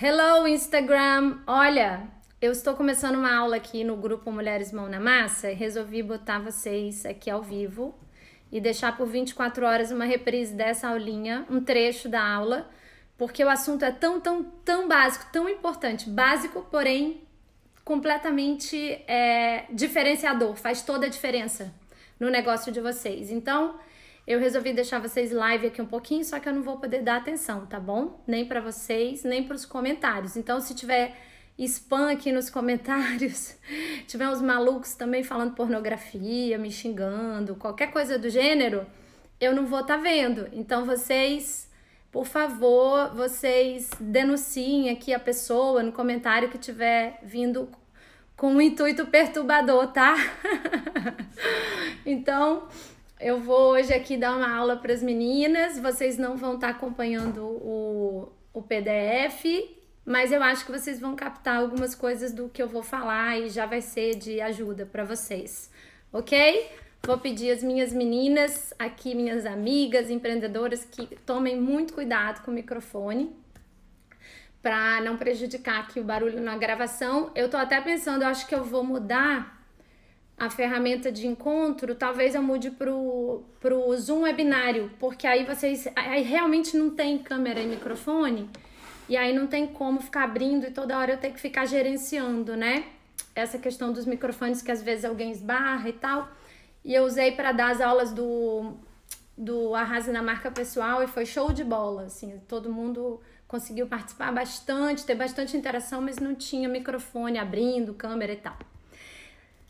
Hello, Instagram! Olha, eu estou começando uma aula aqui no grupo Mulheres Mão na Massa e resolvi botar vocês aqui ao vivo e deixar por 24 horas uma reprise dessa aulinha, um trecho da aula, porque o assunto é tão, tão, tão básico, tão importante. Básico, porém completamente é, diferenciador, faz toda a diferença no negócio de vocês. Então, eu resolvi deixar vocês live aqui um pouquinho, só que eu não vou poder dar atenção, tá bom? Nem para vocês, nem para os comentários. Então, se tiver spam aqui nos comentários, tiver uns malucos também falando pornografia, me xingando, qualquer coisa do gênero, eu não vou estar tá vendo. Então, vocês, por favor, vocês denunciem aqui a pessoa no comentário que tiver vindo com um intuito perturbador, tá? então, eu vou hoje aqui dar uma aula para as meninas. Vocês não vão estar tá acompanhando o, o PDF, mas eu acho que vocês vão captar algumas coisas do que eu vou falar e já vai ser de ajuda para vocês, ok? Vou pedir às minhas meninas, aqui minhas amigas empreendedoras, que tomem muito cuidado com o microfone para não prejudicar aqui o barulho na gravação. Eu tô até pensando, eu acho que eu vou mudar a ferramenta de encontro, talvez eu mude para o Zoom webinário, porque aí vocês aí realmente não tem câmera e microfone, e aí não tem como ficar abrindo e toda hora eu tenho que ficar gerenciando, né? Essa questão dos microfones que às vezes alguém esbarra e tal. E eu usei para dar as aulas do do Arrasa na Marca Pessoal e foi show de bola, assim, todo mundo conseguiu participar bastante, ter bastante interação, mas não tinha microfone abrindo, câmera e tal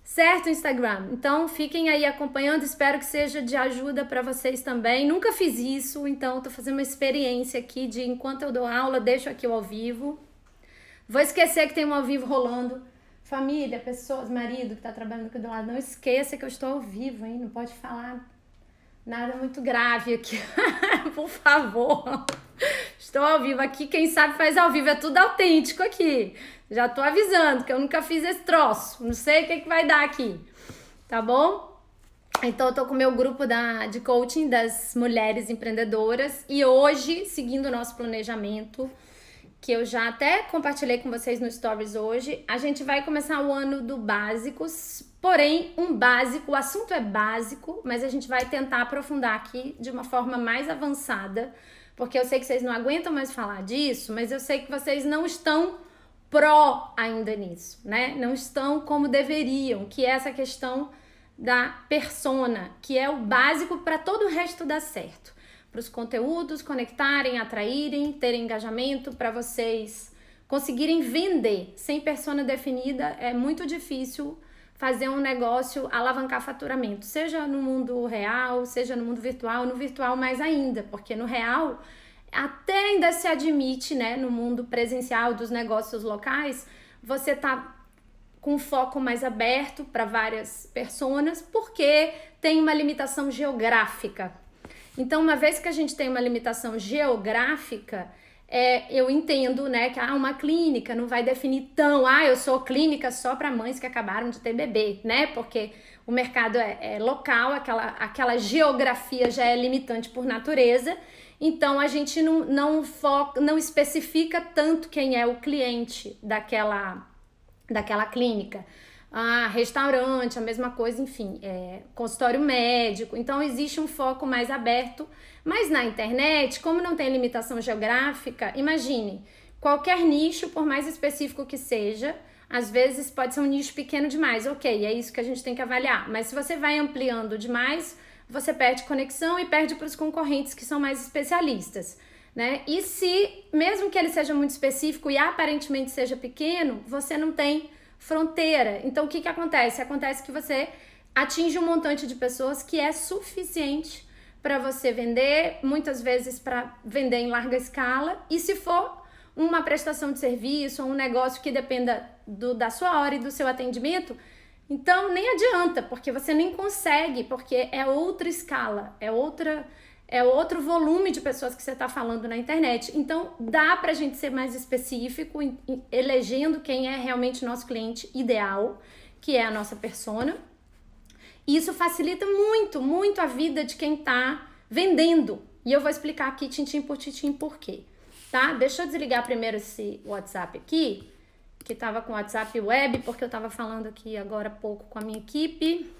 certo, Instagram? Então fiquem aí acompanhando, espero que seja de ajuda para vocês também. Nunca fiz isso, então estou fazendo uma experiência aqui de enquanto eu dou aula, deixo aqui o ao vivo. Vou esquecer que tem um ao vivo rolando. Família, pessoas, marido que está trabalhando aqui do lado, não esqueça que eu estou ao vivo, hein? Não pode falar nada muito grave aqui, por favor. Estou ao vivo aqui, quem sabe faz ao vivo, é tudo autêntico aqui. Já tô avisando que eu nunca fiz esse troço, não sei o que, é que vai dar aqui, tá bom? Então eu tô com o meu grupo da, de coaching das mulheres empreendedoras e hoje, seguindo o nosso planejamento, que eu já até compartilhei com vocês no Stories hoje, a gente vai começar o ano do básicos, porém um básico, o assunto é básico, mas a gente vai tentar aprofundar aqui de uma forma mais avançada porque eu sei que vocês não aguentam mais falar disso, mas eu sei que vocês não estão pró ainda nisso, né? Não estão como deveriam, que é essa questão da persona, que é o básico para todo o resto dar certo. Para os conteúdos conectarem, atraírem, terem engajamento, para vocês conseguirem vender. Sem persona definida é muito difícil fazer um negócio alavancar faturamento, seja no mundo real, seja no mundo virtual, no virtual mais ainda, porque no real até ainda se admite, né, no mundo presencial dos negócios locais, você tá com foco mais aberto para várias pessoas, porque tem uma limitação geográfica. Então, uma vez que a gente tem uma limitação geográfica, é, eu entendo, né, que ah, uma clínica não vai definir tão, ah, eu sou clínica só para mães que acabaram de ter bebê, né? Porque o mercado é, é, local, aquela, aquela geografia já é limitante por natureza, então a gente não, não, foca, não especifica tanto quem é o cliente daquela, daquela clínica. Ah, restaurante, a mesma coisa, enfim, é, consultório médico. Então, existe um foco mais aberto. Mas na internet, como não tem limitação geográfica, imagine, qualquer nicho, por mais específico que seja, às vezes pode ser um nicho pequeno demais. Ok, é isso que a gente tem que avaliar. Mas se você vai ampliando demais, você perde conexão e perde para os concorrentes que são mais especialistas. Né? E se, mesmo que ele seja muito específico e aparentemente seja pequeno, você não tem fronteira. Então o que, que acontece? Acontece que você atinge um montante de pessoas que é suficiente para você vender, muitas vezes para vender em larga escala, e se for uma prestação de serviço ou um negócio que dependa do, da sua hora e do seu atendimento, então nem adianta, porque você nem consegue, porque é outra escala, é outra é outro volume de pessoas que você está falando na internet. Então, dá para a gente ser mais específico, em, em, elegendo quem é realmente nosso cliente ideal, que é a nossa persona. E isso facilita muito, muito a vida de quem está vendendo. E eu vou explicar aqui, tintim por tintim, por quê. Tá? Deixa eu desligar primeiro esse WhatsApp aqui, que estava com WhatsApp web, porque eu estava falando aqui agora há pouco com a minha equipe.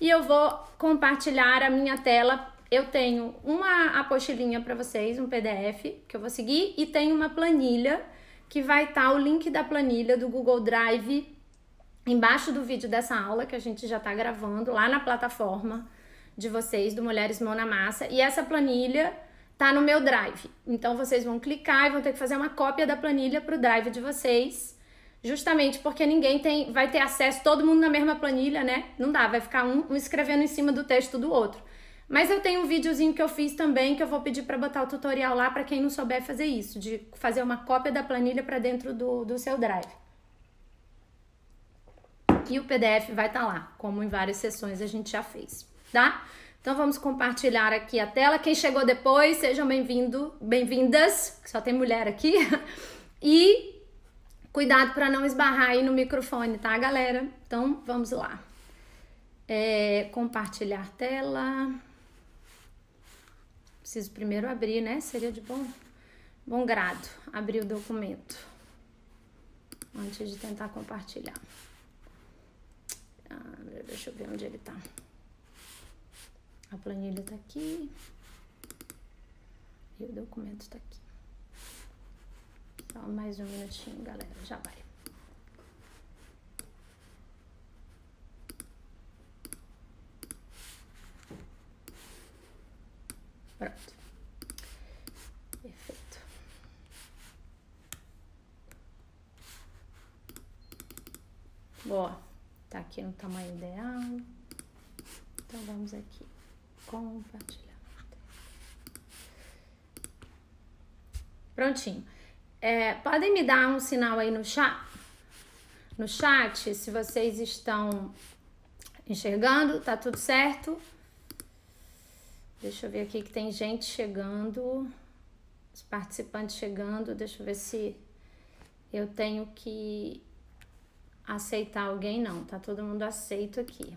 E eu vou compartilhar a minha tela eu tenho uma apostilinha para vocês, um PDF que eu vou seguir, e tem uma planilha que vai estar tá o link da planilha do Google Drive embaixo do vídeo dessa aula que a gente já está gravando lá na plataforma de vocês do Mulheres Mão na Massa. E essa planilha tá no meu Drive. Então vocês vão clicar e vão ter que fazer uma cópia da planilha para o Drive de vocês. Justamente porque ninguém tem, vai ter acesso, todo mundo na mesma planilha, né? Não dá, vai ficar um, um escrevendo em cima do texto do outro. Mas eu tenho um videozinho que eu fiz também que eu vou pedir para botar o tutorial lá para quem não souber fazer isso, de fazer uma cópia da planilha para dentro do, do seu drive. E o PDF vai estar tá lá, como em várias sessões a gente já fez, tá? Então vamos compartilhar aqui a tela. Quem chegou depois, sejam bem-vindo, bem-vindas, só tem mulher aqui. E cuidado para não esbarrar aí no microfone, tá, galera? Então vamos lá. É, compartilhar tela preciso primeiro abrir, né? Seria de bom, bom grado abrir o documento antes de tentar compartilhar. Ah, deixa eu ver onde ele tá. A planilha tá aqui. E o documento tá aqui. Só mais um minutinho, galera. Já vai. Pronto. Perfeito. Boa. Tá aqui no tamanho ideal. Então vamos aqui compartilhar. Prontinho. É, podem me dar um sinal aí no chat, no chat se vocês estão enxergando, tá tudo certo? Deixa eu ver aqui que tem gente chegando, os participantes chegando. Deixa eu ver se eu tenho que aceitar alguém. Não, tá todo mundo aceito aqui.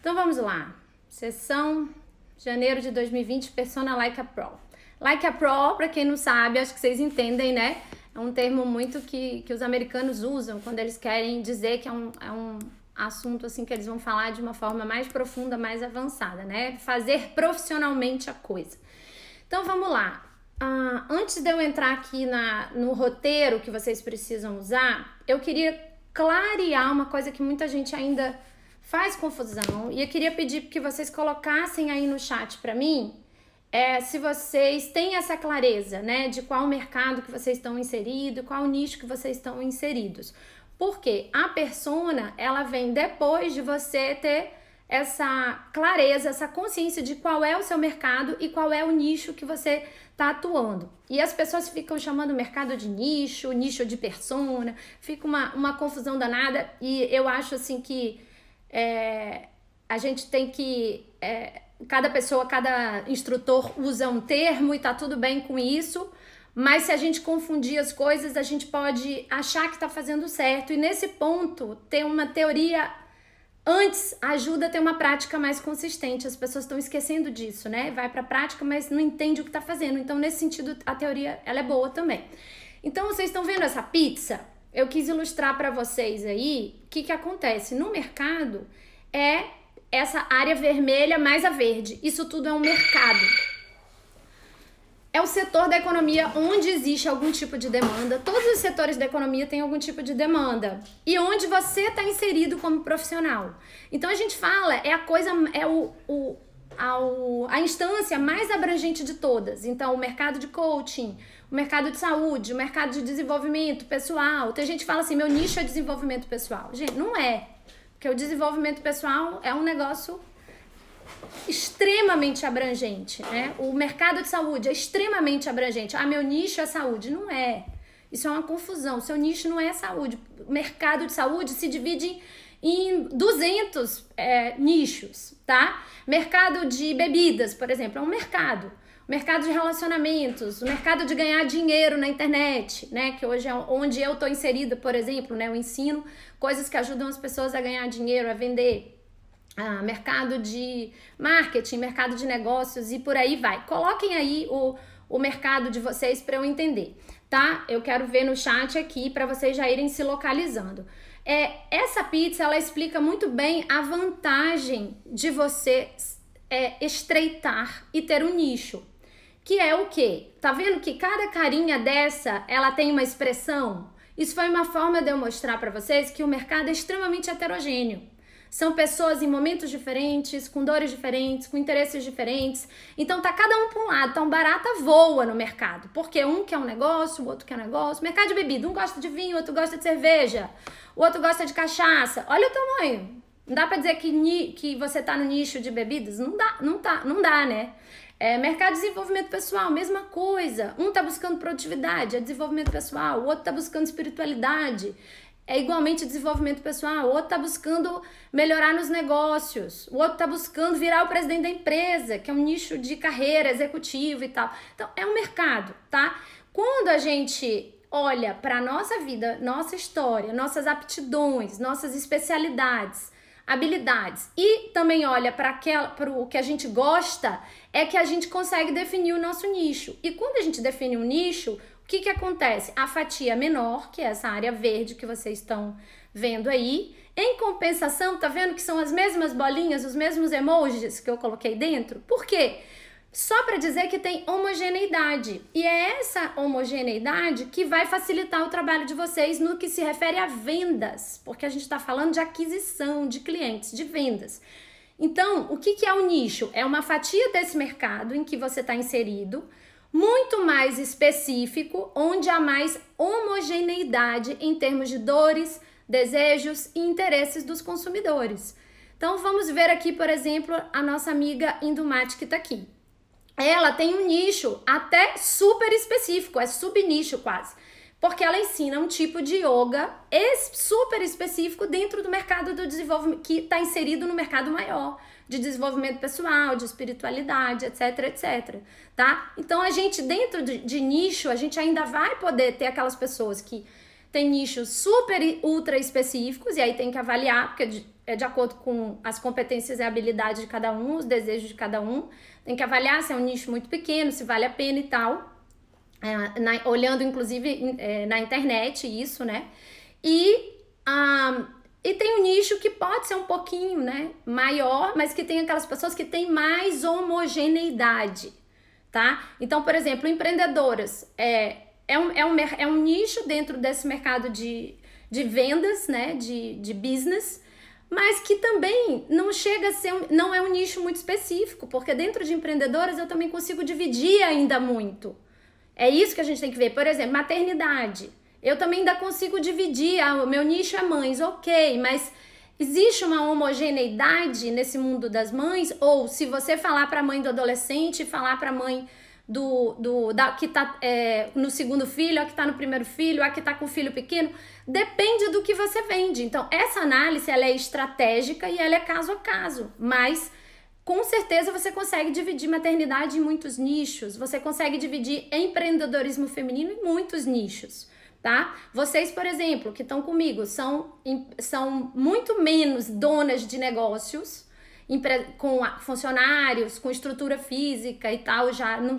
Então vamos lá. Sessão janeiro de 2020, Persona Like a Pro. Like a Pro, para quem não sabe, acho que vocês entendem, né? É um termo muito que, que os americanos usam quando eles querem dizer que é um, é um assunto assim que eles vão falar de uma forma mais profunda, mais avançada, né? Fazer profissionalmente a coisa. Então vamos lá. Uh, antes de eu entrar aqui na, no roteiro que vocês precisam usar, eu queria clarear uma coisa que muita gente ainda faz confusão e eu queria pedir que vocês colocassem aí no chat para mim é, se vocês têm essa clareza, né, de qual mercado que vocês estão inseridos, qual nicho que vocês estão inseridos. Porque a persona, ela vem depois de você ter essa clareza, essa consciência de qual é o seu mercado e qual é o nicho que você está atuando. E as pessoas ficam chamando o mercado de nicho, nicho de persona, fica uma, uma confusão danada. E eu acho assim que é, a gente tem que. É, cada pessoa, cada instrutor usa um termo e tá tudo bem com isso. Mas se a gente confundir as coisas, a gente pode achar que está fazendo certo. E nesse ponto, ter uma teoria antes ajuda a ter uma prática mais consistente. As pessoas estão esquecendo disso, né? Vai para a prática, mas não entende o que está fazendo. Então, nesse sentido, a teoria ela é boa também. Então, vocês estão vendo essa pizza? Eu quis ilustrar para vocês aí o que, que acontece. No mercado, é essa área vermelha mais a verde. Isso tudo é um mercado é o setor da economia onde existe algum tipo de demanda. Todos os setores da economia têm algum tipo de demanda. E onde você está inserido como profissional. Então a gente fala, é a coisa, é o, o ao, a instância mais abrangente de todas. Então, o mercado de coaching, o mercado de saúde, o mercado de desenvolvimento pessoal. Tem então, gente que fala assim: meu nicho é desenvolvimento pessoal. Gente, não é. Porque o desenvolvimento pessoal é um negócio extremamente abrangente, né? O mercado de saúde é extremamente abrangente. Ah, meu nicho é saúde. Não é. Isso é uma confusão. seu nicho não é saúde. O mercado de saúde se divide em 200 é, nichos, tá? Mercado de bebidas, por exemplo, é um mercado. O mercado de relacionamentos, o mercado de ganhar dinheiro na internet, né? Que hoje é onde eu estou inserida, por exemplo, né? Eu ensino coisas que ajudam as pessoas a ganhar dinheiro, a vender ah, mercado de marketing, mercado de negócios e por aí vai. Coloquem aí o, o mercado de vocês para eu entender, tá? Eu quero ver no chat aqui para vocês já irem se localizando. É, essa pizza ela explica muito bem a vantagem de você é, estreitar e ter um nicho, que é o que? Tá vendo que cada carinha dessa ela tem uma expressão? Isso foi uma forma de eu mostrar para vocês que o mercado é extremamente heterogêneo. São pessoas em momentos diferentes, com dores diferentes, com interesses diferentes. Então tá cada um para um lado. Então barata voa no mercado, porque um quer um negócio, o outro quer um negócio. Mercado de bebida, um gosta de vinho, outro gosta de cerveja, o outro gosta de cachaça. Olha o tamanho. Não dá para dizer que, ni, que você tá no nicho de bebidas? Não dá, não tá, não dá, né? É, mercado de desenvolvimento pessoal, mesma coisa. Um tá buscando produtividade, é desenvolvimento pessoal. O outro tá buscando espiritualidade, é igualmente desenvolvimento pessoal. Ah, o outro está buscando melhorar nos negócios. O outro está buscando virar o presidente da empresa, que é um nicho de carreira, executivo e tal. Então, é um mercado, tá? Quando a gente olha para nossa vida, nossa história, nossas aptidões, nossas especialidades, habilidades e também olha para o que a gente gosta, é que a gente consegue definir o nosso nicho. E quando a gente define um nicho, que, que acontece? A fatia menor, que é essa área verde que vocês estão vendo aí. Em compensação, tá vendo que são as mesmas bolinhas, os mesmos emojis que eu coloquei dentro? Por quê? Só para dizer que tem homogeneidade. E é essa homogeneidade que vai facilitar o trabalho de vocês no que se refere a vendas, porque a gente está falando de aquisição de clientes, de vendas. Então, o que, que é o nicho? É uma fatia desse mercado em que você está inserido muito mais específico, onde há mais homogeneidade em termos de dores, desejos e interesses dos consumidores. Então vamos ver aqui, por exemplo, a nossa amiga Indomate que está aqui. Ela tem um nicho até super específico, é subnicho quase, porque ela ensina um tipo de yoga super específico dentro do mercado do desenvolvimento que está inserido no mercado maior de desenvolvimento pessoal, de espiritualidade, etc, etc, tá? Então a gente dentro de, de nicho, a gente ainda vai poder ter aquelas pessoas que têm nichos super ultra específicos e aí tem que avaliar porque é de, é de acordo com as competências e habilidades de cada um, os desejos de cada um, tem que avaliar se é um nicho muito pequeno, se vale a pena e tal. É, na, olhando inclusive é, na internet isso, né? E um, e tem um nicho que pode ser um pouquinho né, maior, mas que tem aquelas pessoas que têm mais homogeneidade, tá? Então, por exemplo, empreendedoras é, é, um, é, um, é um nicho dentro desse mercado de, de vendas, né? De, de business, mas que também não chega a ser um, não é um nicho muito específico, porque dentro de empreendedoras eu também consigo dividir ainda muito. É isso que a gente tem que ver. Por exemplo, maternidade. Eu também ainda consigo dividir, ah, meu nicho é mães, ok, mas existe uma homogeneidade nesse mundo das mães? Ou se você falar para a mãe do adolescente, falar para a mãe do, do da, que está é, no segundo filho, a que está no primeiro filho, a que está com filho pequeno, depende do que você vende. Então, essa análise ela é estratégica e ela é caso a caso, mas com certeza você consegue dividir maternidade em muitos nichos, você consegue dividir empreendedorismo feminino em muitos nichos tá? Vocês, por exemplo, que estão comigo, são, são muito menos donas de negócios, com funcionários, com estrutura física e tal, já não,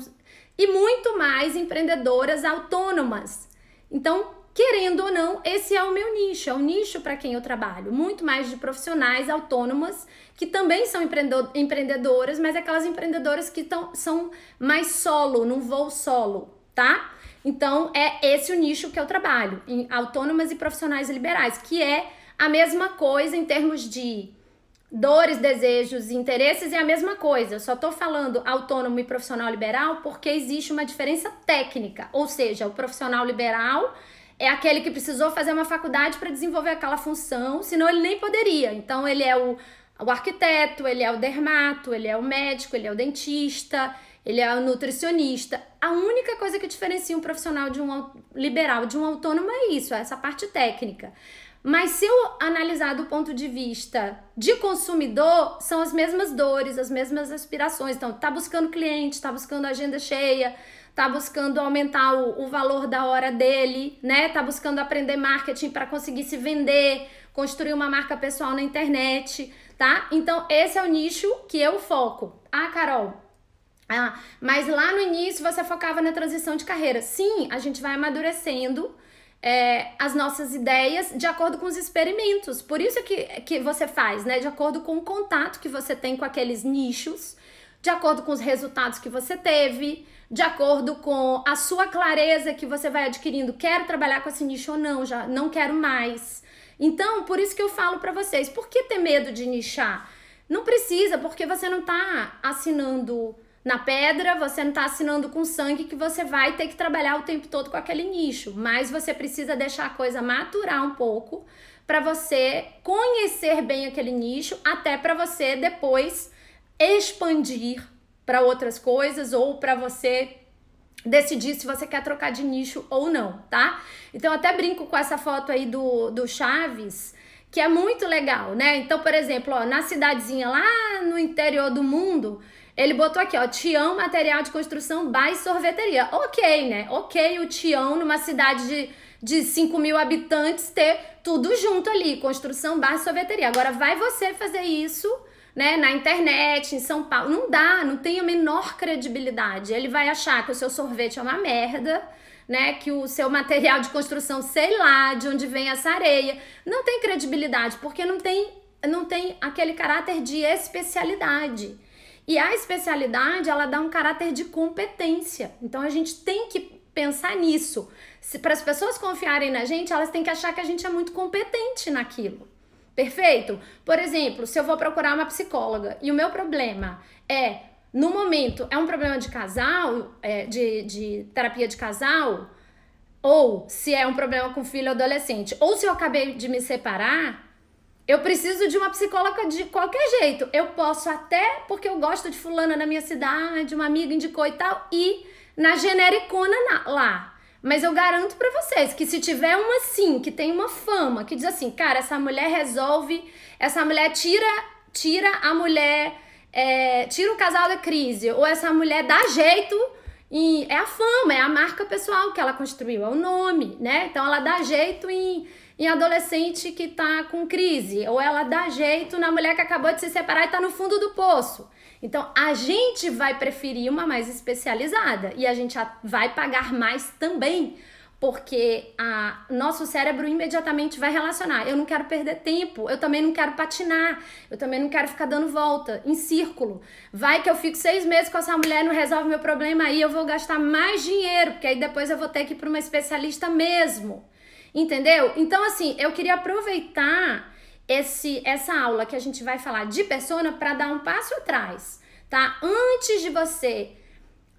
e muito mais empreendedoras autônomas. Então, querendo ou não, esse é o meu nicho, é o nicho para quem eu trabalho, muito mais de profissionais autônomas que também são empreendedoras, mas é aquelas empreendedoras que tão, são mais solo, num voo solo, tá? Então, é esse o nicho que eu trabalho, em autônomas e profissionais liberais, que é a mesma coisa em termos de dores, desejos e interesses, é a mesma coisa. Eu só estou falando autônomo e profissional liberal porque existe uma diferença técnica, ou seja, o profissional liberal é aquele que precisou fazer uma faculdade para desenvolver aquela função, senão ele nem poderia. Então, ele é o, o arquiteto, ele é o dermato, ele é o médico, ele é o dentista, ele é um nutricionista. A única coisa que diferencia um profissional de um liberal de um autônomo é isso, é essa parte técnica. Mas se eu analisar do ponto de vista de consumidor, são as mesmas dores, as mesmas aspirações. Então, tá buscando cliente, tá buscando agenda cheia, tá buscando aumentar o, o valor da hora dele, né? Tá buscando aprender marketing para conseguir se vender, construir uma marca pessoal na internet, tá? Então, esse é o nicho que eu foco. Ah, Carol, ah, mas lá no início você focava na transição de carreira. Sim, a gente vai amadurecendo é, as nossas ideias de acordo com os experimentos. Por isso que, que você faz, né? De acordo com o contato que você tem com aqueles nichos, de acordo com os resultados que você teve, de acordo com a sua clareza que você vai adquirindo. Quero trabalhar com esse nicho ou não, já não quero mais. Então, por isso que eu falo para vocês, por que ter medo de nichar? Não precisa, porque você não tá assinando na pedra, você não está assinando com sangue que você vai ter que trabalhar o tempo todo com aquele nicho, mas você precisa deixar a coisa maturar um pouco para você conhecer bem aquele nicho, até para você depois expandir para outras coisas ou para você decidir se você quer trocar de nicho ou não, tá? Então até brinco com essa foto aí do, do Chaves, que é muito legal, né? Então, por exemplo, ó, na cidadezinha lá no interior do mundo, ele botou aqui, ó, Tião Material de Construção by Sorveteria. Ok, né? Ok o Tião numa cidade de, de 5 mil habitantes ter tudo junto ali, construção by sorveteria. Agora vai você fazer isso, né, na internet, em São Paulo. Não dá, não tem a menor credibilidade. Ele vai achar que o seu sorvete é uma merda, né, que o seu material de construção, sei lá, de onde vem essa areia, não tem credibilidade, porque não tem, não tem aquele caráter de especialidade. E a especialidade, ela dá um caráter de competência. Então a gente tem que pensar nisso. Para as pessoas confiarem na gente, elas têm que achar que a gente é muito competente naquilo. Perfeito? Por exemplo, se eu vou procurar uma psicóloga e o meu problema é, no momento, é um problema de casal, é, de, de terapia de casal, ou se é um problema com filho adolescente, ou se eu acabei de me separar, eu preciso de uma psicóloga de qualquer jeito. Eu posso até, porque eu gosto de fulana na minha cidade, uma amiga indicou e tal, e na genericona lá. Mas eu garanto para vocês que se tiver uma assim, que tem uma fama, que diz assim, cara, essa mulher resolve, essa mulher tira, tira a mulher, é, tira o casal da crise, ou essa mulher dá jeito em, é a fama, é a marca pessoal que ela construiu, é o nome, né? Então ela dá jeito em e adolescente que tá com crise, ou ela dá jeito na mulher que acabou de se separar e tá no fundo do poço. Então, a gente vai preferir uma mais especializada e a gente vai pagar mais também, porque a nosso cérebro imediatamente vai relacionar. Eu não quero perder tempo, eu também não quero patinar, eu também não quero ficar dando volta em círculo. Vai que eu fico seis meses com essa mulher e não resolve meu problema aí, eu vou gastar mais dinheiro, porque aí depois eu vou ter que ir para uma especialista mesmo. Entendeu? Então, assim, eu queria aproveitar esse, essa aula que a gente vai falar de persona para dar um passo atrás, tá? Antes de você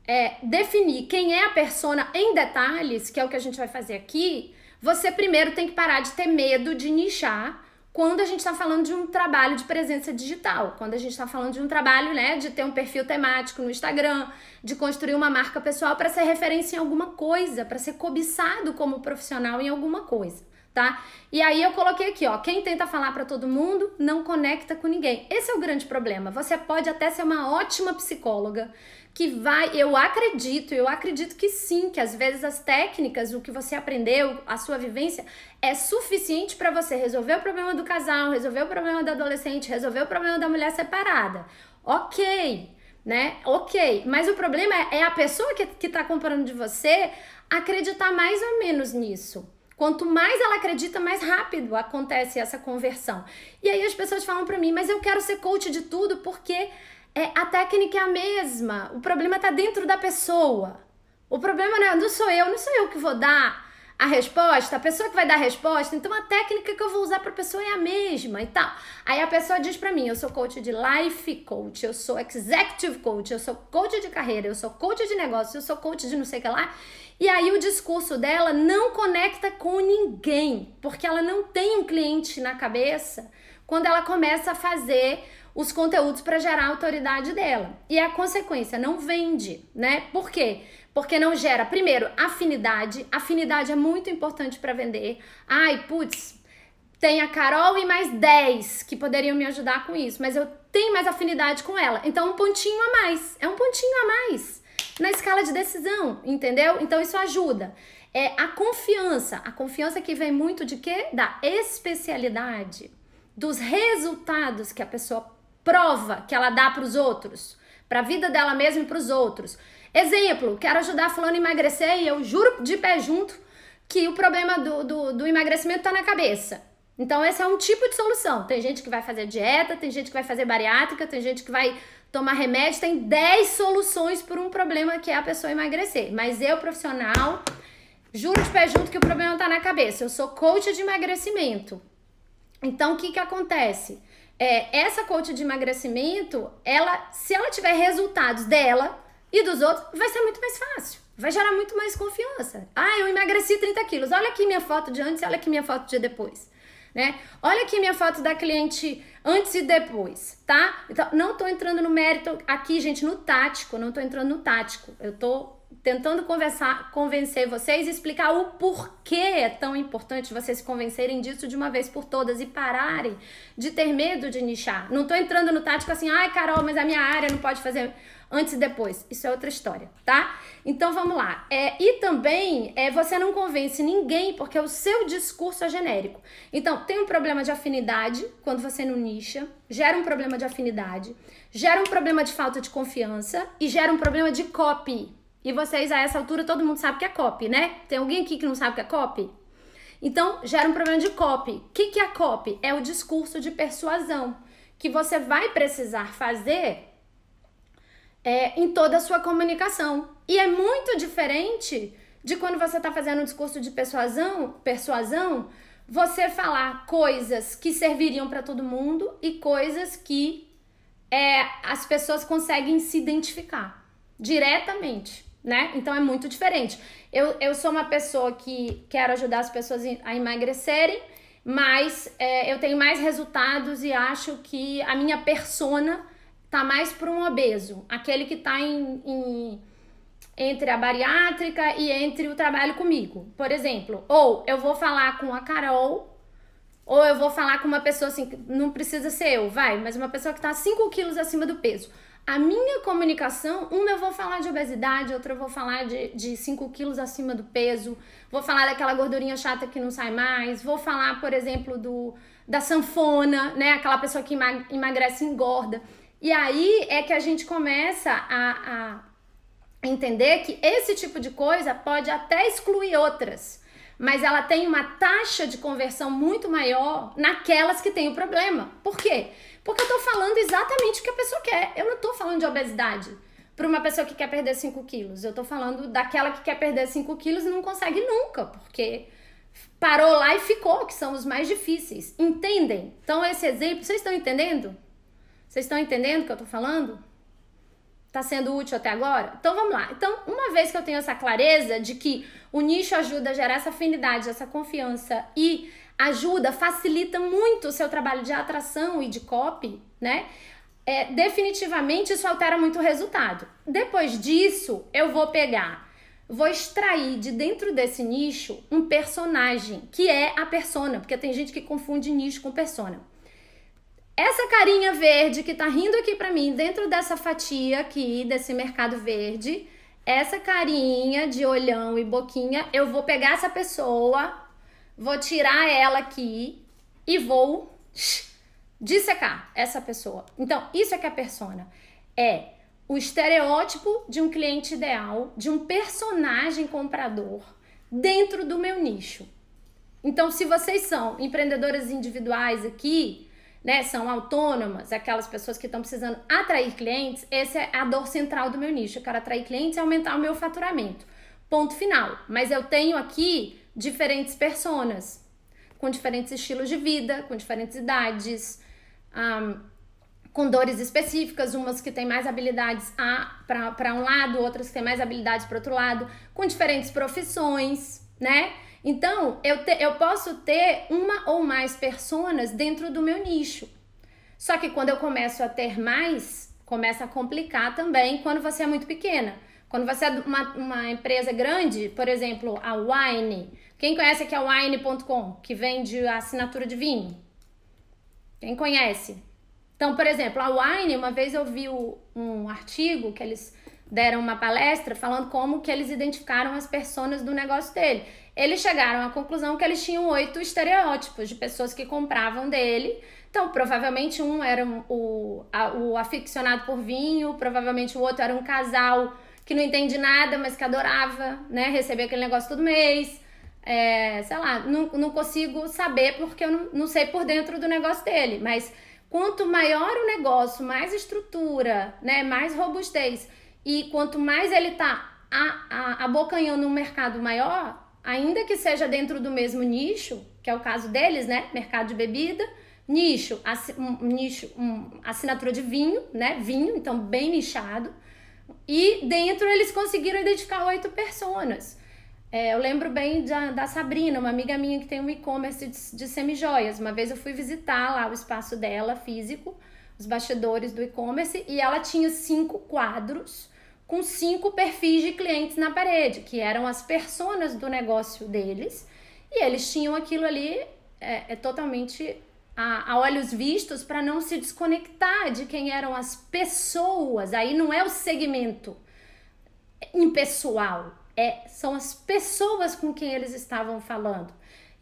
é, definir quem é a persona em detalhes, que é o que a gente vai fazer aqui, você primeiro tem que parar de ter medo de nichar quando a gente está falando de um trabalho de presença digital, quando a gente está falando de um trabalho, né, de ter um perfil temático no Instagram, de construir uma marca pessoal para ser referência em alguma coisa, para ser cobiçado como profissional em alguma coisa, tá? E aí eu coloquei aqui, ó, quem tenta falar para todo mundo não conecta com ninguém. Esse é o grande problema. Você pode até ser uma ótima psicóloga, que vai, eu acredito, eu acredito que sim, que às vezes as técnicas, o que você aprendeu, a sua vivência é suficiente para você resolver o problema do casal, resolver o problema da adolescente, resolver o problema da mulher separada. OK, né? OK, mas o problema é, é a pessoa que que tá comprando de você acreditar mais ou menos nisso. Quanto mais ela acredita, mais rápido acontece essa conversão. E aí as pessoas falam para mim, mas eu quero ser coach de tudo porque é, a técnica é a mesma. O problema está dentro da pessoa. O problema não, é, não sou eu, não sou eu que vou dar a resposta, a pessoa que vai dar a resposta, então a técnica que eu vou usar para a pessoa é a mesma e tal. Aí a pessoa diz para mim, eu sou coach de life coach, eu sou executive coach, eu sou coach de carreira, eu sou coach de negócio, eu sou coach de não sei o que lá. E aí o discurso dela não conecta com ninguém, porque ela não tem um cliente na cabeça quando ela começa a fazer os conteúdos para gerar a autoridade dela. E a consequência não vende, né? Por quê? Porque não gera, primeiro, afinidade. Afinidade é muito importante para vender. Ai, putz, tem a Carol e mais 10 que poderiam me ajudar com isso, mas eu tenho mais afinidade com ela. Então, um pontinho a mais. É um pontinho a mais na escala de decisão, entendeu? Então, isso ajuda. É a confiança. A confiança que vem muito de quê? Da especialidade, dos resultados que a pessoa prova que ela dá para os outros, para a vida dela mesma e para os outros. Exemplo, quero ajudar fulano a emagrecer e eu juro de pé junto que o problema do, do, do emagrecimento está na cabeça. Então, esse é um tipo de solução. Tem gente que vai fazer dieta, tem gente que vai fazer bariátrica, tem gente que vai tomar remédio. Tem 10 soluções por um problema que é a pessoa emagrecer. Mas eu, profissional, juro de pé junto que o problema está na cabeça. Eu sou coach de emagrecimento. Então, o que, que acontece? é, essa coach de emagrecimento, ela, se ela tiver resultados dela e dos outros, vai ser muito mais fácil. Vai gerar muito mais confiança. Ah, eu emagreci 30 quilos. Olha aqui minha foto de antes, olha aqui minha foto de depois. Né? Olha aqui minha foto da cliente antes e depois, tá? Então, não tô entrando no mérito aqui, gente, no tático, não tô entrando no tático. Eu tô tentando conversar, convencer vocês, explicar o porquê é tão importante vocês se convencerem disso de uma vez por todas e pararem de ter medo de nichar. Não tô entrando no tático assim, ai Carol, mas a minha área não pode fazer antes e depois. Isso é outra história, tá? Então vamos lá. É, e também é, você não convence ninguém porque o seu discurso é genérico. Então tem um problema de afinidade quando você não nicha, gera um problema de afinidade, gera um problema de falta de confiança e gera um problema de copy. E vocês, a essa altura, todo mundo sabe que é copy, né? Tem alguém aqui que não sabe que é copy? Então, gera um problema de copy. O que, que é copy? É o discurso de persuasão que você vai precisar fazer é, em toda a sua comunicação. E é muito diferente de quando você está fazendo um discurso de persuasão, persuasão, você falar coisas que serviriam para todo mundo e coisas que é, as pessoas conseguem se identificar diretamente né? Então é muito diferente. Eu, eu sou uma pessoa que quero ajudar as pessoas a emagrecerem, mas é, eu tenho mais resultados e acho que a minha persona tá mais para um obeso, aquele que tá em, em, entre a bariátrica e entre o trabalho comigo, por exemplo. Ou eu vou falar com a Carol, ou eu vou falar com uma pessoa assim, não precisa ser eu, vai, mas uma pessoa que tá 5 quilos acima do peso a minha comunicação, uma eu vou falar de obesidade, outra eu vou falar de, de 5 quilos acima do peso, vou falar daquela gordurinha chata que não sai mais, vou falar, por exemplo, do da sanfona, né? Aquela pessoa que emagrece e engorda. E aí é que a gente começa a, a entender que esse tipo de coisa pode até excluir outras mas ela tem uma taxa de conversão muito maior naquelas que tem o problema. Por quê? Porque eu tô falando exatamente o que a pessoa quer. Eu não tô falando de obesidade para uma pessoa que quer perder 5 quilos. Eu tô falando daquela que quer perder 5 quilos e não consegue nunca, porque parou lá e ficou, que são os mais difíceis. Entendem? Então, esse exemplo, vocês estão entendendo? Vocês estão entendendo o que eu tô falando? Tá sendo útil até agora? Então vamos lá. Então, uma vez que eu tenho essa clareza de que o nicho ajuda a gerar essa afinidade, essa confiança e ajuda, facilita muito o seu trabalho de atração e de copy, né? É, definitivamente isso altera muito o resultado. Depois disso, eu vou pegar, vou extrair de dentro desse nicho um personagem, que é a persona, porque tem gente que confunde nicho com persona. Essa carinha verde que tá rindo aqui para mim, dentro dessa fatia aqui, desse mercado verde, essa carinha de olhão e boquinha, eu vou pegar essa pessoa, vou tirar ela aqui e vou dissecar essa pessoa. Então, isso é que é a persona. É o estereótipo de um cliente ideal, de um personagem comprador dentro do meu nicho. Então, se vocês são empreendedores individuais aqui, né, são autônomas, aquelas pessoas que estão precisando atrair clientes, essa é a dor central do meu nicho. Eu quero atrair clientes e aumentar o meu faturamento. Ponto final. Mas eu tenho aqui diferentes personas, com diferentes estilos de vida, com diferentes idades, um, com dores específicas, umas que têm mais habilidades para um lado, outras que têm mais habilidades para outro lado, com diferentes profissões, né? Então, eu, te, eu posso ter uma ou mais personas dentro do meu nicho. Só que quando eu começo a ter mais, começa a complicar também quando você é muito pequena. Quando você é uma, uma empresa grande, por exemplo, a Wine. Quem conhece aqui a é Wine.com, que vende a assinatura de vinho? Quem conhece? Então, por exemplo, a Wine, uma vez eu vi um artigo que eles deram uma palestra falando como que eles identificaram as pessoas do negócio dele. Eles chegaram à conclusão que eles tinham oito estereótipos de pessoas que compravam dele. Então, provavelmente um era o, a, o aficionado por vinho, provavelmente o outro era um casal que não entende nada, mas que adorava, né, receber aquele negócio todo mês. É, sei lá, não, não consigo saber porque eu não, não sei por dentro do negócio dele, mas quanto maior o negócio, mais estrutura, né, mais robustez, e quanto mais ele está abocanhando um mercado maior, ainda que seja dentro do mesmo nicho, que é o caso deles, né? Mercado de bebida, nicho, assi um, nicho um, assinatura de vinho, né? Vinho, então bem nichado. E dentro eles conseguiram identificar oito personas. É, eu lembro bem da, da, Sabrina, uma amiga minha que tem um e-commerce de, de semijoias. Uma vez eu fui visitar lá o espaço dela, físico, os bastidores do e-commerce, e ela tinha cinco quadros com cinco perfis de clientes na parede, que eram as personas do negócio deles, e eles tinham aquilo ali é, é totalmente a, a, olhos vistos para não se desconectar de quem eram as pessoas. Aí não é o segmento impessoal, é, são as pessoas com quem eles estavam falando.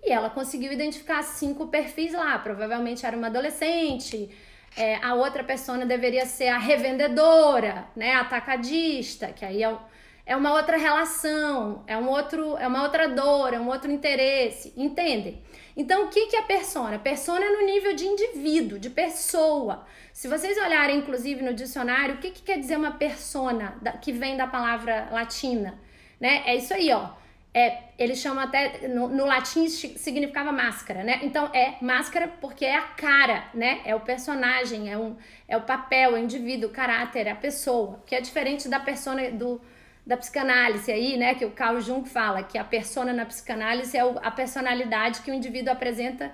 E ela conseguiu identificar cinco perfis lá. Provavelmente era uma adolescente, é, a outra persona deveria ser a revendedora, né, atacadista, que aí é, é uma outra relação, é um outro, é uma outra dor, é um outro interesse, entendem? Então, o que, que é persona? Persona é no nível de indivíduo, de pessoa. Se vocês olharem, inclusive, no dicionário, o que, que quer dizer uma persona, que vem da palavra latina, né? É isso aí, ó é, eles chamam até, no, no, latim significava máscara, né? Então é máscara porque é a cara, né? É o personagem, é, um, é o papel, é o indivíduo, o caráter, é a pessoa, que é diferente da persona do, da psicanálise aí, né? Que o Carl Jung fala que a persona na psicanálise é o, a personalidade que o indivíduo apresenta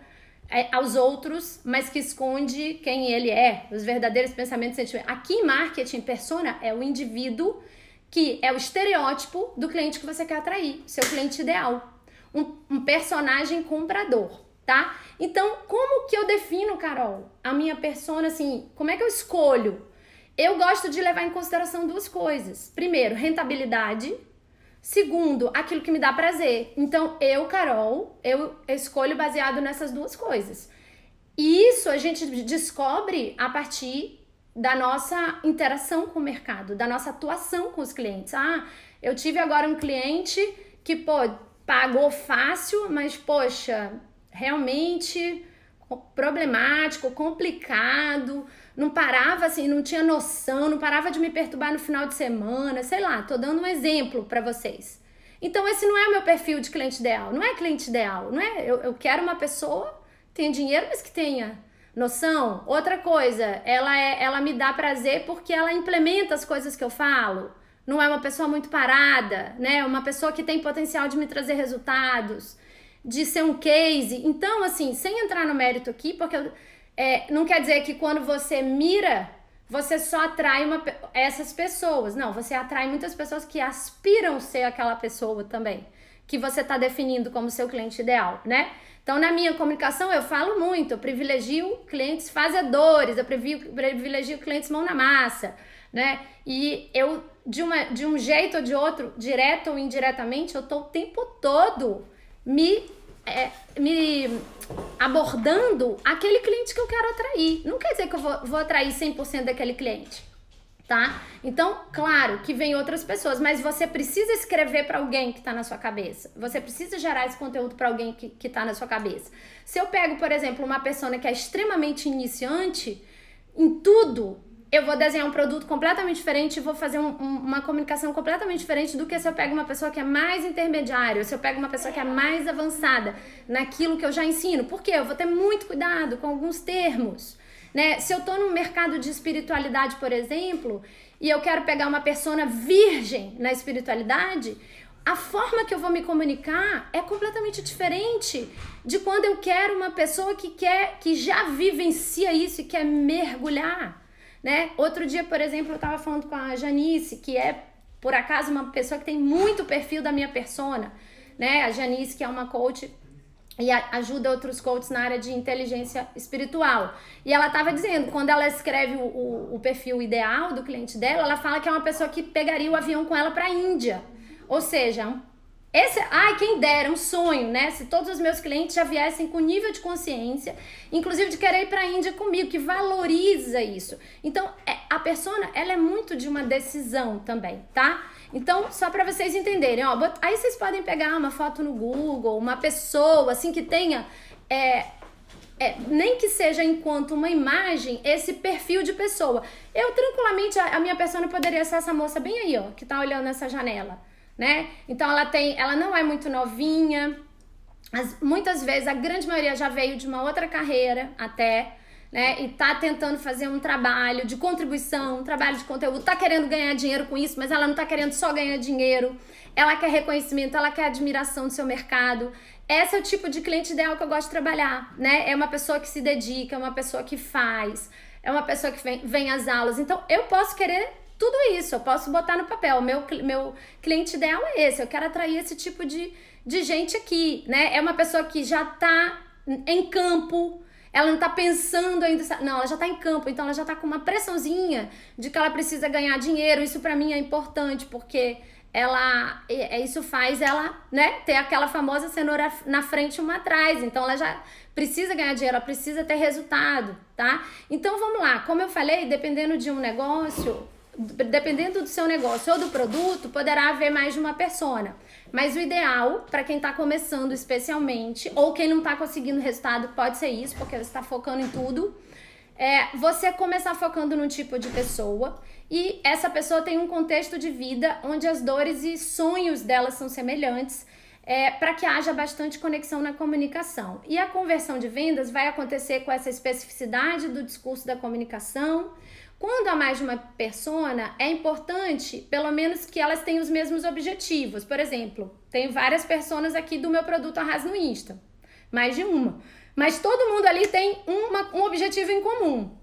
é, aos outros, mas que esconde quem ele é, os verdadeiros pensamentos e sentimentos. Aqui em marketing, persona é o indivíduo que é o estereótipo do cliente que você quer atrair, seu cliente ideal, um, um personagem comprador, tá? Então, como que eu defino, Carol, a minha persona assim? Como é que eu escolho? Eu gosto de levar em consideração duas coisas. Primeiro, rentabilidade. Segundo, aquilo que me dá prazer. Então, eu, Carol, eu escolho baseado nessas duas coisas. E isso a gente descobre a partir da nossa interação com o mercado, da nossa atuação com os clientes. Ah, eu tive agora um cliente que, pô, pagou fácil, mas poxa, realmente problemático, complicado, não parava assim, não tinha noção, não parava de me perturbar no final de semana, sei lá, tô dando um exemplo para vocês. Então esse não é o meu perfil de cliente ideal, não é cliente ideal, não é? Eu, eu quero uma pessoa que tenha dinheiro, mas que tenha Noção? Outra coisa, ela, é, ela me dá prazer porque ela implementa as coisas que eu falo. Não é uma pessoa muito parada, né? É uma pessoa que tem potencial de me trazer resultados, de ser um case. Então, assim, sem entrar no mérito aqui, porque eu, é, não quer dizer que quando você mira, você só atrai uma, essas pessoas. Não, você atrai muitas pessoas que aspiram ser aquela pessoa também, que você está definindo como seu cliente ideal, né? Então, na minha comunicação, eu falo muito, eu privilegio clientes fazedores, eu privilegio clientes mão na massa, né? E eu, de, uma, de um jeito ou de outro, direto ou indiretamente, eu tô o tempo todo me, é, me abordando aquele cliente que eu quero atrair. Não quer dizer que eu vou, vou atrair 100% daquele cliente tá? Então, claro que vem outras pessoas, mas você precisa escrever para alguém que está na sua cabeça. Você precisa gerar esse conteúdo para alguém que, que tá na sua cabeça. Se eu pego, por exemplo, uma pessoa que é extremamente iniciante em tudo, eu vou desenhar um produto completamente diferente, vou fazer um, um, uma comunicação completamente diferente do que se eu pego uma pessoa que é mais intermediária, se eu pego uma pessoa que é mais avançada naquilo que eu já ensino. Porque eu vou ter muito cuidado com alguns termos né? Se eu estou num mercado de espiritualidade, por exemplo, e eu quero pegar uma pessoa virgem na espiritualidade, a forma que eu vou me comunicar é completamente diferente de quando eu quero uma pessoa que quer que já vivencia isso e quer mergulhar, né? Outro dia, por exemplo, eu estava falando com a Janice, que é por acaso uma pessoa que tem muito perfil da minha persona, né? A Janice que é uma coach e ajuda outros coaches na área de inteligência espiritual. E ela estava dizendo, quando ela escreve o, o, o, perfil ideal do cliente dela, ela fala que é uma pessoa que pegaria o avião com ela para a Índia. Ou seja, esse, ai, quem dera, um sonho, né? Se todos os meus clientes já viessem com nível de consciência, inclusive de querer ir para a Índia comigo, que valoriza isso. Então, é, a persona, ela é muito de uma decisão também, tá? Então, só para vocês entenderem, ó, bot... aí vocês podem pegar uma foto no Google, uma pessoa assim que tenha é, é, nem que seja enquanto uma imagem, esse perfil de pessoa. Eu, tranquilamente, a, a, minha persona poderia ser essa moça bem aí, ó, que tá olhando essa janela, né? Então ela tem, ela não é muito novinha. mas muitas vezes, a grande maioria já veio de uma outra carreira até, né? E tá tentando fazer um trabalho de contribuição, um trabalho de conteúdo, tá querendo ganhar dinheiro com isso, mas ela não tá querendo só ganhar dinheiro. Ela quer reconhecimento, ela quer admiração do seu mercado. Esse é o tipo de cliente ideal que eu gosto de trabalhar, né? É uma pessoa que se dedica, é uma pessoa que faz, é uma pessoa que vem, vem às aulas. Então, eu posso querer tudo isso, eu posso botar no papel. Meu, meu cliente ideal é esse, eu quero atrair esse tipo de, de gente aqui, né? É uma pessoa que já tá em campo, ela não tá pensando ainda. Não, ela já tá em campo, então ela já tá com uma pressãozinha de que ela precisa ganhar dinheiro. Isso para mim é importante, porque ela é isso faz ela né ter aquela famosa cenoura na frente uma atrás então ela já precisa ganhar dinheiro ela precisa ter resultado tá então vamos lá como eu falei dependendo de um negócio dependendo do seu negócio ou do produto poderá haver mais de uma persona mas o ideal, para quem tá começando especialmente, ou quem não tá conseguindo resultado, pode ser isso, porque você está focando em tudo. É você começar focando no tipo de pessoa e essa pessoa tem um contexto de vida onde as dores e sonhos dela são semelhantes. É, para que haja bastante conexão na comunicação. E a conversão de vendas vai acontecer com essa especificidade do discurso da comunicação, quando há mais de uma persona, é importante, pelo menos, que elas tenham os mesmos objetivos. Por exemplo, tenho várias personas aqui do meu produto Arras no Insta. Mais de uma. Mas todo mundo ali tem uma, um objetivo em comum.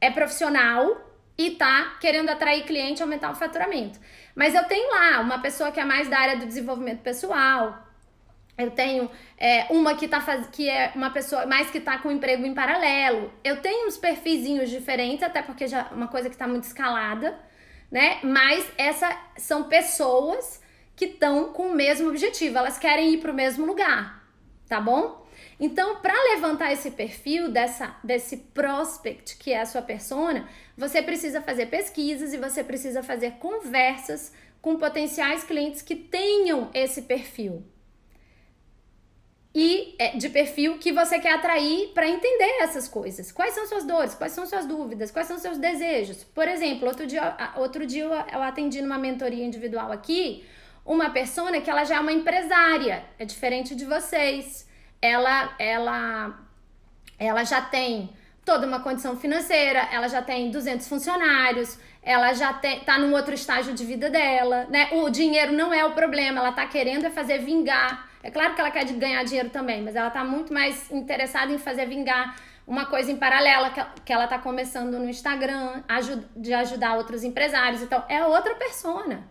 É profissional e tá querendo atrair cliente e aumentar o faturamento. Mas eu tenho lá uma pessoa que é mais da área do desenvolvimento pessoal, eu tenho é, uma que tá faz... que é uma pessoa mais que tá com emprego em paralelo. Eu tenho uns perfilzinhos diferentes, até porque já é uma coisa que está muito escalada, né? Mas essas são pessoas que estão com o mesmo objetivo, elas querem ir para o mesmo lugar, tá bom? Então, para levantar esse perfil dessa, desse prospect que é a sua persona, você precisa fazer pesquisas e você precisa fazer conversas com potenciais clientes que tenham esse perfil e é, de perfil que você quer atrair para entender essas coisas. Quais são suas dores? Quais são suas dúvidas? Quais são seus desejos? Por exemplo, outro dia, outro dia eu atendi numa mentoria individual aqui uma pessoa que ela já é uma empresária, é diferente de vocês. Ela, ela, ela já tem toda uma condição financeira, ela já tem 200 funcionários, ela já tem, tá num outro estágio de vida dela, né? O dinheiro não é o problema, ela tá querendo é fazer vingar é claro que ela quer ganhar dinheiro também, mas ela está muito mais interessada em fazer vingar uma coisa em paralelo que ela está começando no Instagram, de ajudar outros empresários. Então, é outra persona.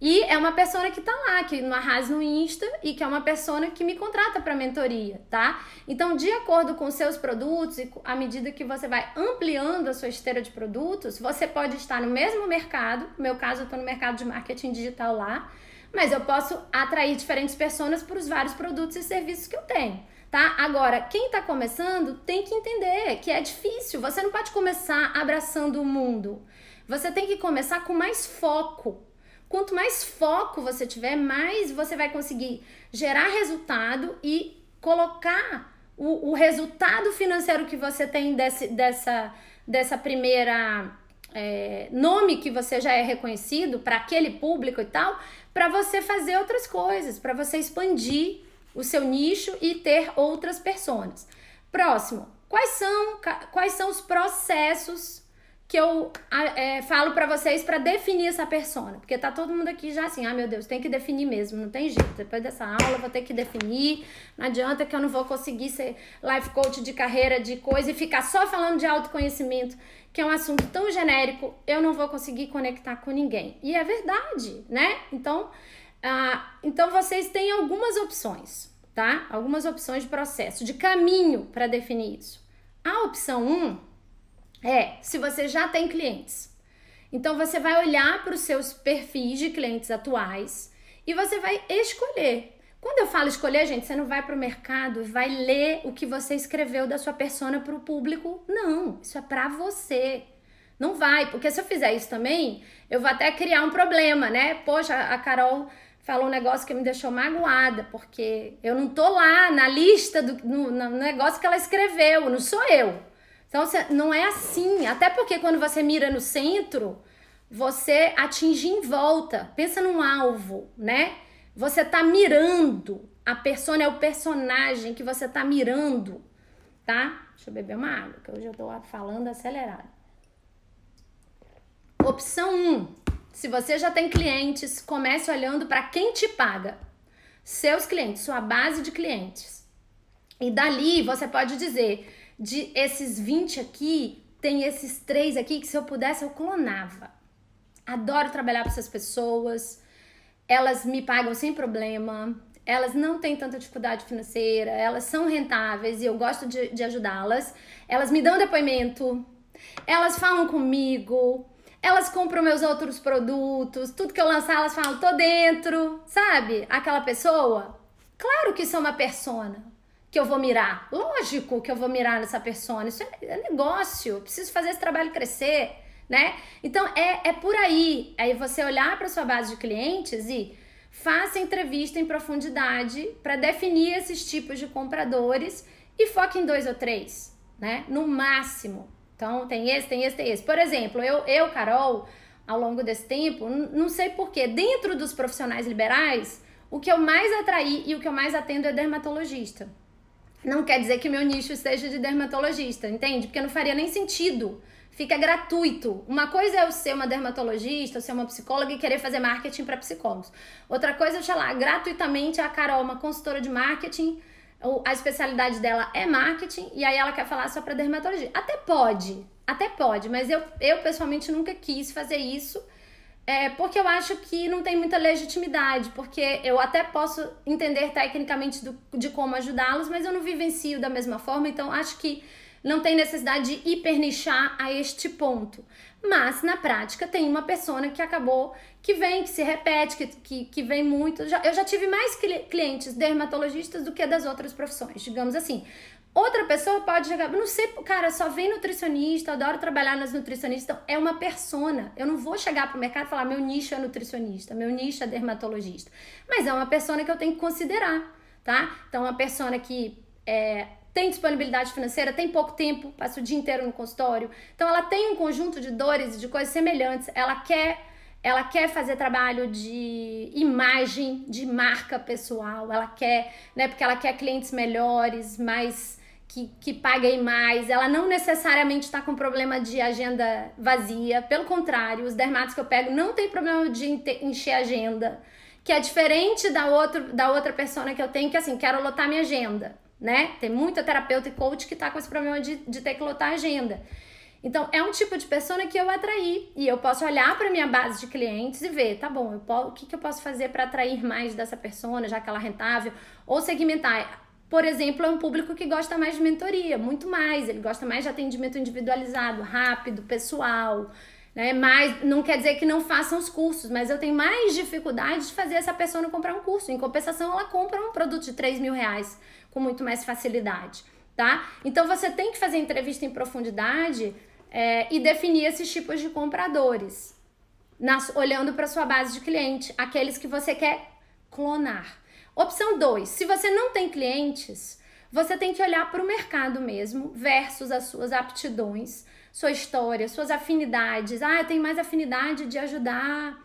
E é uma pessoa que tá lá, que não arrasa no Insta e que é uma pessoa que me contrata para mentoria, tá? Então, de acordo com seus produtos e à medida que você vai ampliando a sua esteira de produtos, você pode estar no mesmo mercado. No meu caso, eu tô no mercado de marketing digital lá mas eu posso atrair diferentes pessoas para os vários produtos e serviços que eu tenho. Tá? Agora, quem está começando tem que entender que é difícil. Você não pode começar abraçando o mundo. Você tem que começar com mais foco. Quanto mais foco você tiver, mais você vai conseguir gerar resultado e colocar o, o resultado financeiro que você tem desse, dessa, dessa primeira é, nome que você já é reconhecido para aquele público e tal, para você fazer outras coisas, para você expandir o seu nicho e ter outras pessoas. Próximo, quais são, quais são os processos que eu é, falo para vocês para definir essa persona. Porque tá todo mundo aqui já assim, ah, meu Deus, tem que definir mesmo, não tem jeito. Depois dessa aula vou ter que definir. Não adianta que eu não vou conseguir ser life coach de carreira, de coisa, e ficar só falando de autoconhecimento, que é um assunto tão genérico, eu não vou conseguir conectar com ninguém. E é verdade, né? Então, ah, então vocês têm algumas opções, tá? Algumas opções de processo, de caminho para definir isso. A opção 1. Um, é, se você já tem clientes. Então você vai olhar para os seus perfis de clientes atuais e você vai escolher. Quando eu falo escolher, gente, você não vai para o mercado e vai ler o que você escreveu da sua persona para o público. Não, isso é para você. Não vai, porque se eu fizer isso também, eu vou até criar um problema, né? Poxa, a Carol falou um negócio que me deixou magoada, porque eu não tô lá na lista do no, no negócio que ela escreveu, não sou eu. Então não é assim. Até porque quando você mira no centro, você atinge em volta. Pensa num alvo, né? Você tá mirando. A persona é o personagem que você tá mirando, tá? Deixa eu beber uma água, que hoje eu tô falando acelerado. Opção 1. Um, se você já tem clientes, comece olhando para quem te paga. Seus clientes, sua base de clientes. E dali você pode dizer: de esses 20 aqui, tem esses três aqui que se eu pudesse eu clonava. Adoro trabalhar com essas pessoas. Elas me pagam sem problema. Elas não têm tanta dificuldade financeira. Elas são rentáveis e eu gosto de, de ajudá-las. Elas me dão depoimento. Elas falam comigo. Elas compram meus outros produtos. Tudo que eu lançar, elas falam, tô dentro. Sabe? Aquela pessoa. Claro que isso é uma persona que eu vou mirar. Lógico que eu vou mirar nessa persona. Isso é, é negócio. Eu preciso fazer esse trabalho crescer, né? Então é, é por aí. Aí você olhar para sua base de clientes e faça entrevista em profundidade para definir esses tipos de compradores e foque em dois ou três, né? No máximo. Então tem esse, tem esse, tem esse. Por exemplo, eu, eu Carol, ao longo desse tempo, não sei porquê, dentro dos profissionais liberais, o que eu mais atraí e o que eu mais atendo é dermatologista. Não quer dizer que meu nicho seja de dermatologista, entende? Porque não faria nem sentido. Fica gratuito. Uma coisa é eu ser uma dermatologista, eu ser uma psicóloga e querer fazer marketing para psicólogos. Outra coisa é te falar gratuitamente a Carol, é uma consultora de marketing, a especialidade dela é marketing e aí ela quer falar só para dermatologia. Até pode, até pode, mas eu, eu pessoalmente nunca quis fazer isso. É, porque eu acho que não tem muita legitimidade, porque eu até posso entender tecnicamente do, de como ajudá-los, mas eu não vivencio da mesma forma, então acho que não tem necessidade de hipernichar a este ponto. Mas na prática tem uma pessoa que acabou, que vem, que se repete, que, que, que vem muito. Já, eu já tive mais clientes dermatologistas do que das outras profissões, digamos assim. Outra pessoa pode chegar, não sei, cara, só vem nutricionista, adoro trabalhar nas nutricionistas, então é uma persona. Eu não vou chegar pro mercado e falar meu nicho é nutricionista, meu nicho é dermatologista. Mas é uma persona que eu tenho que considerar, tá? Então, uma persona que é, tem disponibilidade financeira, tem pouco tempo, passa o dia inteiro no consultório. Então, ela tem um conjunto de dores e de coisas semelhantes. Ela quer ela quer fazer trabalho de imagem, de marca pessoal, ela quer, né, porque ela quer clientes melhores, mais que, que paguem mais, ela não necessariamente está com problema de agenda vazia. Pelo contrário, os dermatos que eu pego não tem problema de encher agenda, que é diferente da, outro, da outra pessoa que eu tenho, que assim, quero lotar minha agenda, né? Tem muita terapeuta e coach que está com esse problema de, de ter que lotar a agenda. Então, é um tipo de pessoa que eu atraí e eu posso olhar para minha base de clientes e ver, tá bom, eu o que, que eu posso fazer para atrair mais dessa pessoa já que ela é rentável, ou segmentar por exemplo, é um público que gosta mais de mentoria, muito mais. Ele gosta mais de atendimento individualizado, rápido, pessoal. Né? Mas não quer dizer que não façam os cursos, mas eu tenho mais dificuldade de fazer essa pessoa não comprar um curso. Em compensação, ela compra um produto de 3 mil reais com muito mais facilidade. Tá? Então você tem que fazer entrevista em profundidade é, e definir esses tipos de compradores, nas, olhando para sua base de cliente, aqueles que você quer clonar. Opção 2, se você não tem clientes, você tem que olhar para o mercado mesmo, versus as suas aptidões, sua história, suas afinidades. Ah, eu tenho mais afinidade de ajudar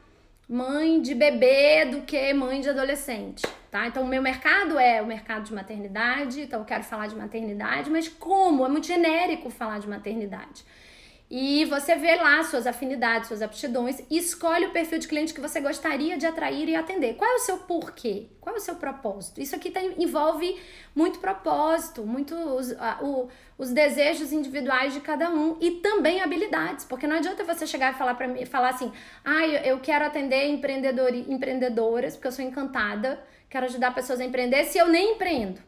mãe de bebê do que mãe de adolescente, tá? Então, o meu mercado é o mercado de maternidade, então eu quero falar de maternidade, mas como? É muito genérico falar de maternidade. E você vê lá suas afinidades, suas aptidões e escolhe o perfil de cliente que você gostaria de atrair e atender. Qual é o seu porquê? Qual é o seu propósito? Isso aqui tá envolve muito propósito, muito os, a, o, os desejos individuais de cada um e também habilidades, porque não adianta você chegar e falar para mim, falar assim: "Ah, eu, eu quero atender empreendedor, empreendedoras, porque eu sou encantada, quero ajudar pessoas a empreender", se eu nem empreendo.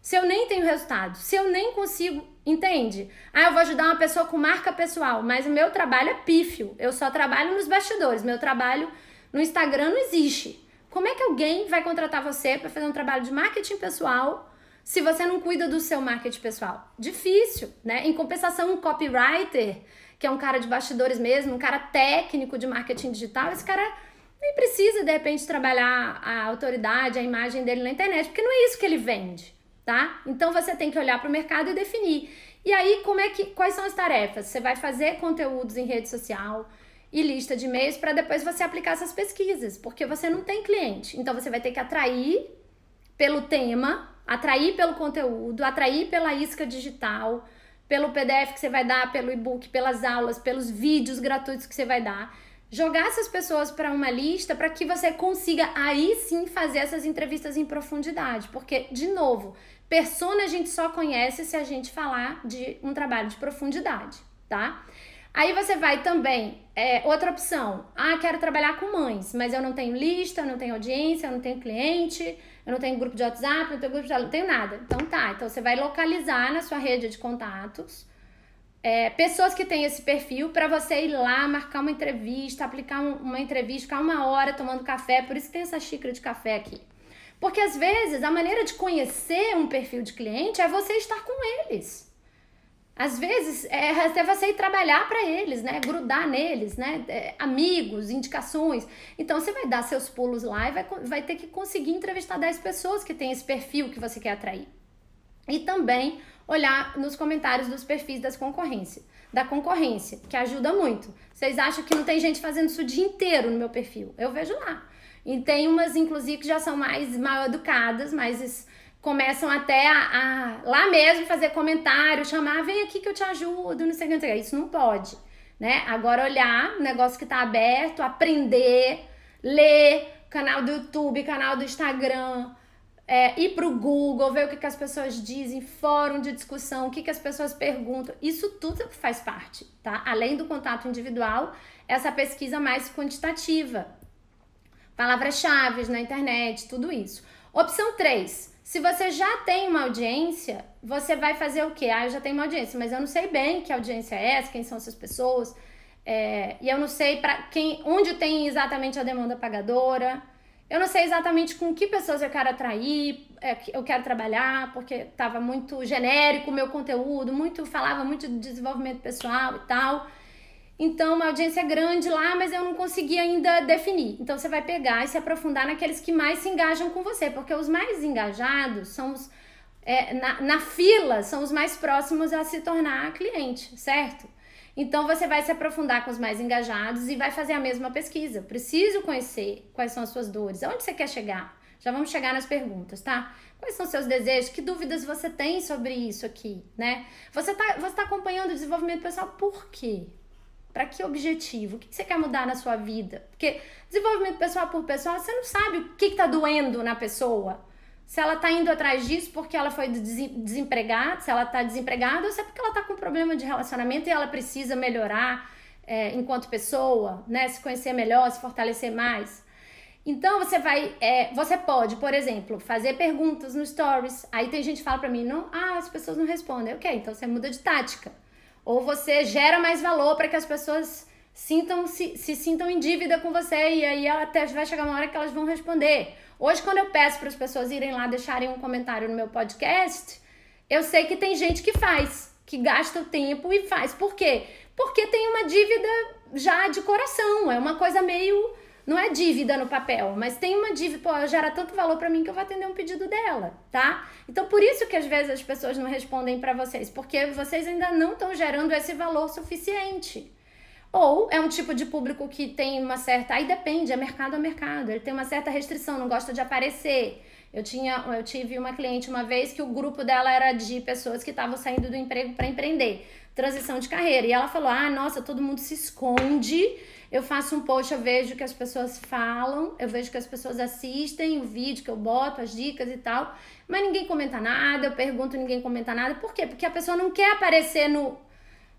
Se eu nem tenho resultado, se eu nem consigo Entende? Ah, eu vou ajudar uma pessoa com marca pessoal, mas o meu trabalho é pífio. Eu só trabalho nos bastidores. Meu trabalho no Instagram não existe. Como é que alguém vai contratar você para fazer um trabalho de marketing pessoal se você não cuida do seu marketing pessoal? Difícil, né? Em compensação, um copywriter, que é um cara de bastidores mesmo, um cara técnico de marketing digital, esse cara nem precisa, de repente, trabalhar a autoridade, a imagem dele na internet, porque não é isso que ele vende tá? Então você tem que olhar para o mercado e definir. E aí, como é que quais são as tarefas? Você vai fazer conteúdos em rede social e lista de e-mails para depois você aplicar essas pesquisas, porque você não tem cliente. Então você vai ter que atrair pelo tema, atrair pelo conteúdo, atrair pela isca digital, pelo PDF que você vai dar, pelo e-book, pelas aulas, pelos vídeos gratuitos que você vai dar. Jogar essas pessoas para uma lista para que você consiga aí sim fazer essas entrevistas em profundidade, porque de novo, Persona a gente só conhece se a gente falar de um trabalho de profundidade, tá? Aí você vai também, é, outra opção, ah, quero trabalhar com mães, mas eu não tenho lista, eu não tenho audiência, eu não tenho cliente, eu não tenho grupo de WhatsApp, eu não tenho grupo de não tenho nada. Então tá, então você vai localizar na sua rede de contatos é, pessoas que têm esse perfil para você ir lá, marcar uma entrevista, aplicar um, uma entrevista, ficar uma hora tomando café, por isso que tem essa xícara de café aqui. Porque às vezes a maneira de conhecer um perfil de cliente é você estar com eles. Às vezes é, é até você ir trabalhar para eles, né? Grudar neles, né? É, amigos, indicações. Então você vai dar seus pulos lá e vai, vai ter que conseguir entrevistar 10 pessoas que têm esse perfil que você quer atrair. E também olhar nos comentários dos perfis das concorrências, da concorrência, que ajuda muito. Vocês acham que não tem gente fazendo isso o dia inteiro no meu perfil? Eu vejo lá. E tem umas, inclusive, que já são mais mal educadas, mas começam até a, a, lá mesmo fazer comentário, chamar, vem aqui que eu te ajudo, não sei o que, não sei Isso não pode, né? Agora olhar o negócio que está aberto, aprender, ler, canal do YouTube, canal do Instagram, é, ir pro Google, ver o que, que as pessoas dizem, fórum de discussão, o que, que as pessoas perguntam. Isso tudo faz parte, tá? Além do contato individual, essa pesquisa mais quantitativa palavras-chave na internet, tudo isso. Opção 3. Se você já tem uma audiência, você vai fazer o quê? Ah, eu já tenho uma audiência, mas eu não sei bem que audiência é essa, quem são essas pessoas, é, e eu não sei para quem, onde tem exatamente a demanda pagadora. Eu não sei exatamente com que pessoas eu quero atrair, é, eu quero trabalhar, porque estava muito genérico o meu conteúdo, muito falava muito de desenvolvimento pessoal e tal. Então, uma audiência é grande lá, mas eu não consegui ainda definir. Então, você vai pegar e se aprofundar naqueles que mais se engajam com você, porque os mais engajados são os. É, na, na fila, são os mais próximos a se tornar cliente, certo? Então, você vai se aprofundar com os mais engajados e vai fazer a mesma pesquisa. Preciso conhecer quais são as suas dores, aonde você quer chegar. Já vamos chegar nas perguntas, tá? Quais são seus desejos? Que dúvidas você tem sobre isso aqui, né? Você está você tá acompanhando o desenvolvimento pessoal por quê? Para que objetivo? O que você quer mudar na sua vida? Porque desenvolvimento pessoal por pessoal, você não sabe o que está doendo na pessoa. Se ela está indo atrás disso porque ela foi desempregada, se ela está desempregada, ou se é porque ela está com problema de relacionamento e ela precisa melhorar é, enquanto pessoa, né? Se conhecer melhor, se fortalecer mais. Então você vai, é, você pode, por exemplo, fazer perguntas no stories. Aí tem gente que fala para mim, não, ah, as pessoas não respondem. Ok, então você muda de tática ou você gera mais valor para que as pessoas sintam se, se sintam em dívida com você e aí até vai chegar uma hora que elas vão responder. Hoje, quando eu peço para as pessoas irem lá deixarem um comentário no meu podcast, eu sei que tem gente que faz, que gasta o tempo e faz. Por quê? Porque tem uma dívida já de coração, é uma coisa meio não é dívida no papel, mas tem uma dívida, pô, gera tanto valor para mim que eu vou atender um pedido dela, tá? Então por isso que às vezes as pessoas não respondem para vocês, porque vocês ainda não estão gerando esse valor suficiente. Ou é um tipo de público que tem uma certa. Aí depende, é mercado a mercado. Ele tem uma certa restrição, não gosta de aparecer. Eu, tinha, eu tive uma cliente uma vez que o grupo dela era de pessoas que estavam saindo do emprego para empreender, transição de carreira. E ela falou: Ah, nossa, todo mundo se esconde eu faço um post, eu vejo que as pessoas falam, eu vejo que as pessoas assistem o vídeo que eu boto, as dicas e tal, mas ninguém comenta nada, eu pergunto, ninguém comenta nada. Por quê? Porque a pessoa não quer aparecer no,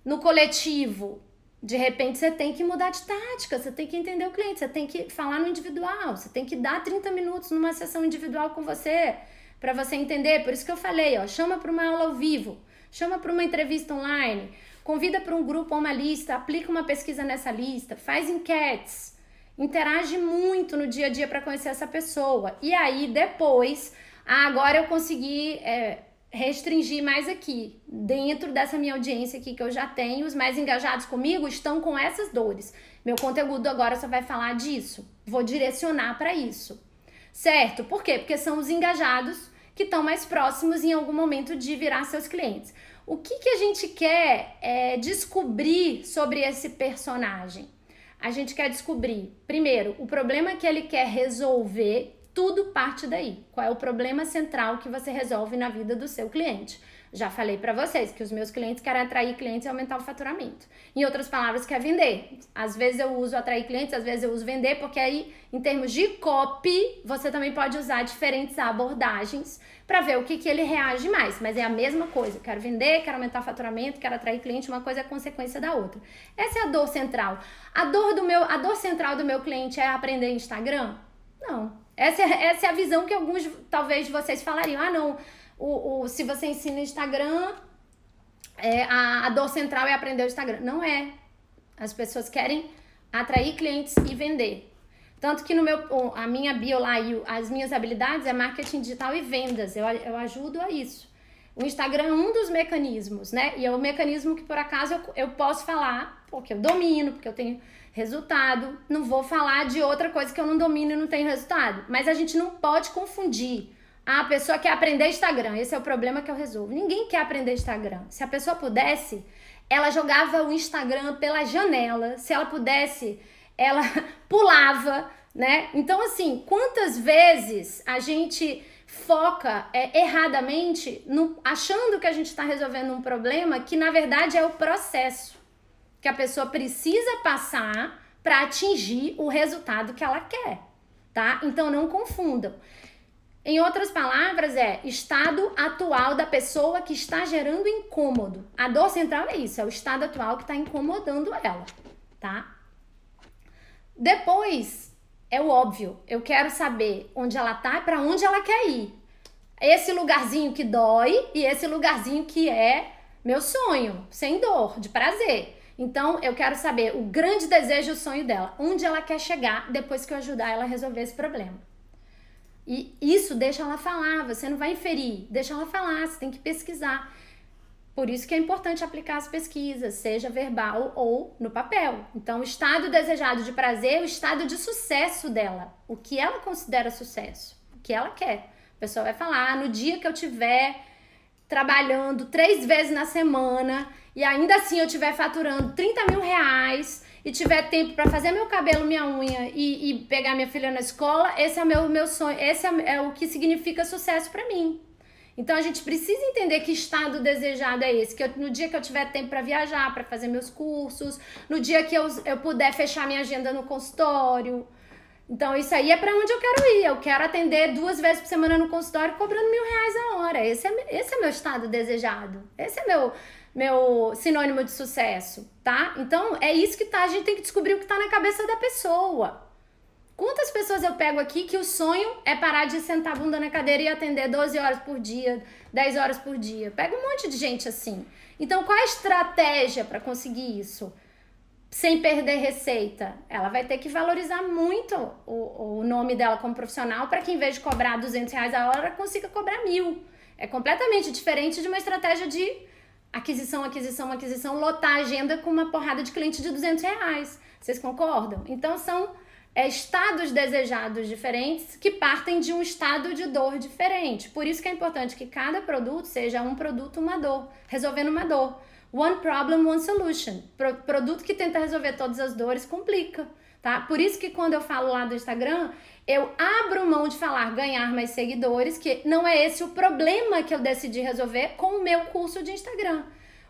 no coletivo. De repente você tem que mudar de tática, você tem que entender o cliente, você tem que falar no individual, você tem que dar 30 minutos numa sessão individual com você, para você entender. Por isso que eu falei, ó, chama para uma aula ao vivo, chama para uma entrevista online Convida para um grupo ou uma lista, aplica uma pesquisa nessa lista, faz enquetes, interage muito no dia a dia para conhecer essa pessoa. E aí depois, ah, agora eu consegui é, restringir mais aqui, dentro dessa minha audiência aqui que eu já tenho, os mais engajados comigo estão com essas dores. Meu conteúdo agora só vai falar disso. Vou direcionar para isso. Certo? Por quê? Porque são os engajados que estão mais próximos em algum momento de virar seus clientes. O que, que a gente quer é, descobrir sobre esse personagem? A gente quer descobrir, primeiro, o problema que ele quer resolver, tudo parte daí. Qual é o problema central que você resolve na vida do seu cliente? Já falei para vocês que os meus clientes querem atrair clientes e aumentar o faturamento. Em outras palavras, quer vender. Às vezes eu uso atrair clientes, às vezes eu uso vender, porque aí, em termos de copy, você também pode usar diferentes abordagens para ver o que, que ele reage mais. Mas é a mesma coisa. quero vender, quero aumentar o faturamento, quero atrair cliente, uma coisa é consequência da outra. Essa é a dor central. A dor do meu, a dor central do meu cliente é aprender Instagram? Não. Essa é, essa é a visão que alguns, talvez, de vocês falariam. Ah, não, o, o se você ensina Instagram, é, a, a dor central é aprender o Instagram. Não é. As pessoas querem atrair clientes e vender. Tanto que no meu, a minha bio lá e as minhas habilidades é marketing digital e vendas. Eu, eu ajudo a isso. O Instagram é um dos mecanismos, né? E é o mecanismo que, por acaso, eu, eu posso falar, porque eu domino, porque eu tenho resultado. Não vou falar de outra coisa que eu não domino e não tenho resultado. Mas a gente não pode confundir a pessoa quer aprender Instagram. Esse é o problema que eu resolvo. Ninguém quer aprender Instagram. Se a pessoa pudesse, ela jogava o Instagram pela janela. Se ela pudesse, ela pulava, né? Então, assim, quantas vezes a gente foca é, erradamente no, achando que a gente está resolvendo um problema que na verdade é o processo que a pessoa precisa passar para atingir o resultado que ela quer, tá? Então não confundam. Em outras palavras, é estado atual da pessoa que está gerando incômodo. A dor central é isso, é o estado atual que está incomodando ela, tá? Depois, é o óbvio, eu quero saber onde ela tá e para onde ela quer ir. Esse lugarzinho que dói e esse lugarzinho que é meu sonho, sem dor, de prazer. Então, eu quero saber o grande desejo, o sonho dela, onde ela quer chegar depois que eu ajudar ela a resolver esse problema. E isso deixa ela falar, você não vai inferir, deixa ela falar, você tem que pesquisar. Por isso que é importante aplicar as pesquisas, seja verbal ou no papel. Então, o estado desejado de prazer é o estado de sucesso dela, o que ela considera sucesso, o que ela quer. A pessoa vai falar: ah, no dia que eu tiver trabalhando três vezes na semana e ainda assim eu tiver faturando 30 mil reais, e tiver tempo para fazer meu cabelo, minha unha e, e, pegar minha filha na escola, esse é o meu, meu sonho, esse é, é o que significa sucesso para mim. Então a gente precisa entender que estado desejado é esse, que eu, no dia que eu tiver tempo para viajar, para fazer meus cursos, no dia que eu, eu puder fechar minha agenda no consultório. Então isso aí é para onde eu quero ir. Eu quero atender duas vezes por semana no consultório cobrando mil reais a hora. Esse é, esse é meu estado desejado. Esse é meu meu sinônimo de sucesso, tá? Então é isso que tá, a gente tem que descobrir o que tá na cabeça da pessoa. Quantas pessoas eu pego aqui que o sonho é parar de sentar a bunda na cadeira e atender 12 horas por dia, 10 horas por dia? Pega um monte de gente assim. Então, qual a estratégia para conseguir isso? Sem perder receita, ela vai ter que valorizar muito o, o nome dela como profissional para que, em vez de cobrar 200 reais a hora, consiga cobrar mil. É completamente diferente de uma estratégia de aquisição, aquisição, aquisição, lotar a agenda com uma porrada de cliente de 200 reais. Vocês concordam? Então são é, estados desejados diferentes que partem de um estado de dor diferente. Por isso que é importante que cada produto seja um produto, uma dor, resolvendo uma dor. One problem, one solution. Pro produto que tenta resolver todas as dores complica tá? Por isso que quando eu falo lá do Instagram, eu abro mão de falar ganhar mais seguidores, que não é esse o problema que eu decidi resolver com o meu curso de Instagram.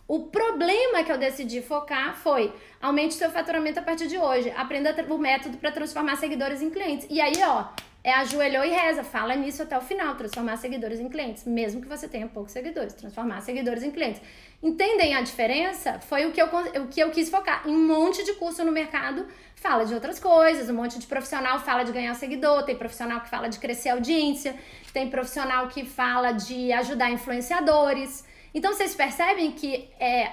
O problema que eu decidi focar foi aumente seu faturamento a partir de hoje, aprenda o método para transformar seguidores em clientes. E aí, ó, é ajoelhou e reza, fala nisso até o final, transformar seguidores em clientes, mesmo que você tenha poucos seguidores, transformar seguidores em clientes. Entendem a diferença? Foi o que eu, o que eu quis focar. Em um monte de curso no mercado fala de outras coisas, um monte de profissional fala de ganhar seguidor, tem profissional que fala de crescer audiência, tem profissional que fala de ajudar influenciadores. Então vocês percebem que é,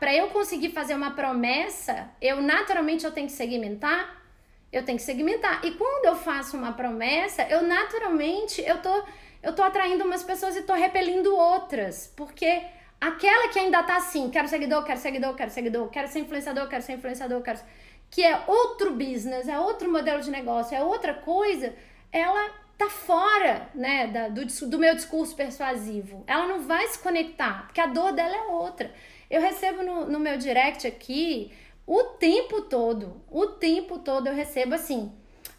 para eu conseguir fazer uma promessa, eu naturalmente eu tenho que segmentar eu tenho que segmentar. E quando eu faço uma promessa, eu naturalmente eu tô eu tô atraindo umas pessoas e tô repelindo outras, porque aquela que ainda tá assim, quero seguidor, quero seguidor, quero seguidor, quero ser influenciador, quero ser influenciador, quero que é outro business, é outro modelo de negócio, é outra coisa, ela tá fora, né, da, do, do meu discurso persuasivo. Ela não vai se conectar, porque a dor dela é outra. Eu recebo no, no meu direct aqui o tempo todo, o tempo todo eu recebo assim.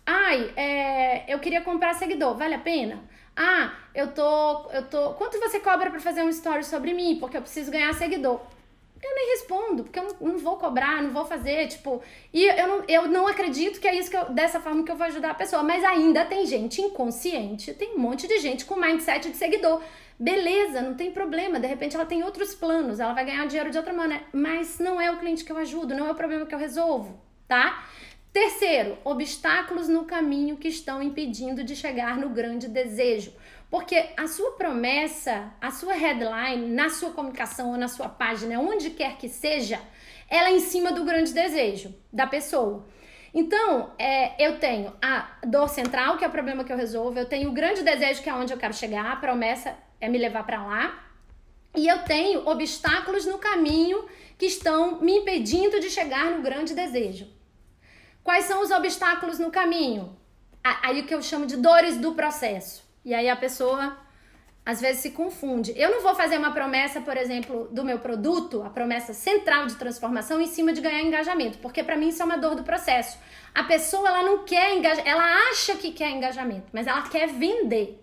Ai, é, eu queria comprar seguidor, vale a pena? Ah, eu tô, eu tô. Quanto você cobra para fazer um story sobre mim? Porque eu preciso ganhar seguidor. Eu nem respondo, porque eu não, não vou cobrar, não vou fazer, tipo. E eu não, eu não acredito que é isso que eu, dessa forma que eu vou ajudar a pessoa. Mas ainda tem gente inconsciente, tem um monte de gente com mindset de seguidor Beleza, não tem problema. De repente ela tem outros planos, ela vai ganhar dinheiro de outra maneira, mas não é o cliente que eu ajudo, não é o problema que eu resolvo, tá? Terceiro, obstáculos no caminho que estão impedindo de chegar no grande desejo. Porque a sua promessa, a sua headline, na sua comunicação ou na sua página, onde quer que seja, ela é em cima do grande desejo da pessoa. Então, é, eu tenho a dor central, que é o problema que eu resolvo, eu tenho o grande desejo, que é onde eu quero chegar, a promessa é me levar para lá, e eu tenho obstáculos no caminho que estão me impedindo de chegar no grande desejo. Quais são os obstáculos no caminho? Aí o que eu chamo de dores do processo. E aí a pessoa às vezes se confunde. Eu não vou fazer uma promessa, por exemplo, do meu produto, a promessa central de transformação em cima de ganhar engajamento, porque para mim isso é uma dor do processo. A pessoa ela não quer engajamento, ela acha que quer engajamento, mas ela quer vender.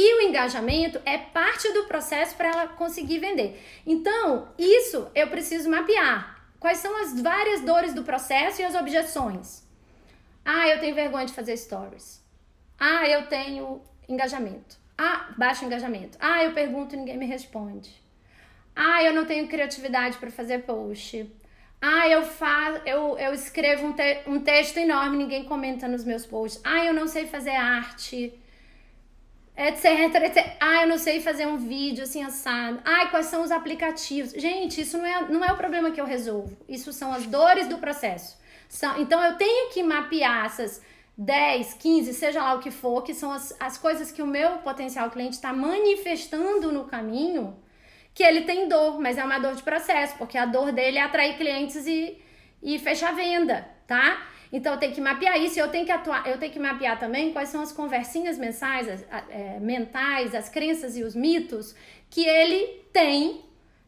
E o engajamento é parte do processo para ela conseguir vender. Então, isso eu preciso mapear. Quais são as várias dores do processo e as objeções? Ah, eu tenho vergonha de fazer stories. Ah, eu tenho engajamento. Ah, baixo engajamento. Ah, eu pergunto e ninguém me responde. Ah, eu não tenho criatividade para fazer post. Ah, eu faço, eu, eu escrevo um, te, um texto enorme, ninguém comenta nos meus posts. Ah, eu não sei fazer arte etc, etc. Ah, eu não sei fazer um vídeo assim assado. Ai, quais são os aplicativos? Gente, isso não é, não é o problema que eu resolvo. Isso são as dores do processo. São, então eu tenho que mapear essas 10, 15, seja lá o que for, que são as, as coisas que o meu potencial cliente está manifestando no caminho, que ele tem dor, mas é uma dor de processo, porque a dor dele é atrair clientes e, e fechar venda, tá? Então eu tenho que mapear isso, eu tenho que atuar, eu tenho que mapear também quais são as conversinhas mensais, as, é, mentais, as crenças e os mitos que ele tem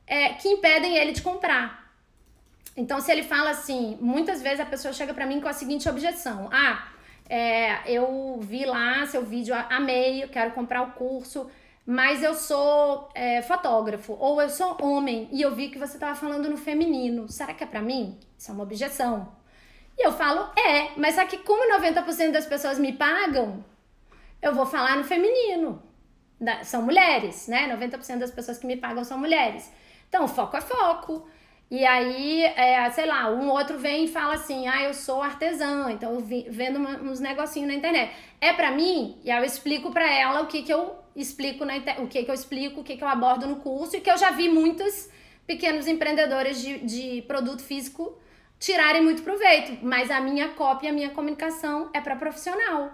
é, que impedem ele de comprar. Então, se ele fala assim, muitas vezes a pessoa chega para mim com a seguinte objeção: ah, é, eu vi lá seu vídeo, amei, eu quero comprar o curso, mas eu sou é, fotógrafo ou eu sou homem e eu vi que você estava falando no feminino. Será que é para mim? Isso é uma objeção. E eu falo é, mas aqui como 90% das pessoas me pagam, eu vou falar no feminino. Da, são mulheres, né? 90% das pessoas que me pagam são mulheres. Então, foco é foco. E aí, é, sei lá, um outro vem e fala assim: ah, eu sou artesã, então eu vi, vendo uma, uns negocinhos na internet. É para mim? E aí eu explico para ela o que que eu explico na o que que eu explico, o que que eu abordo no curso e que eu já vi muitos pequenos empreendedores de, de produto físico tirarem muito proveito, mas a minha cópia, a minha comunicação é para profissional,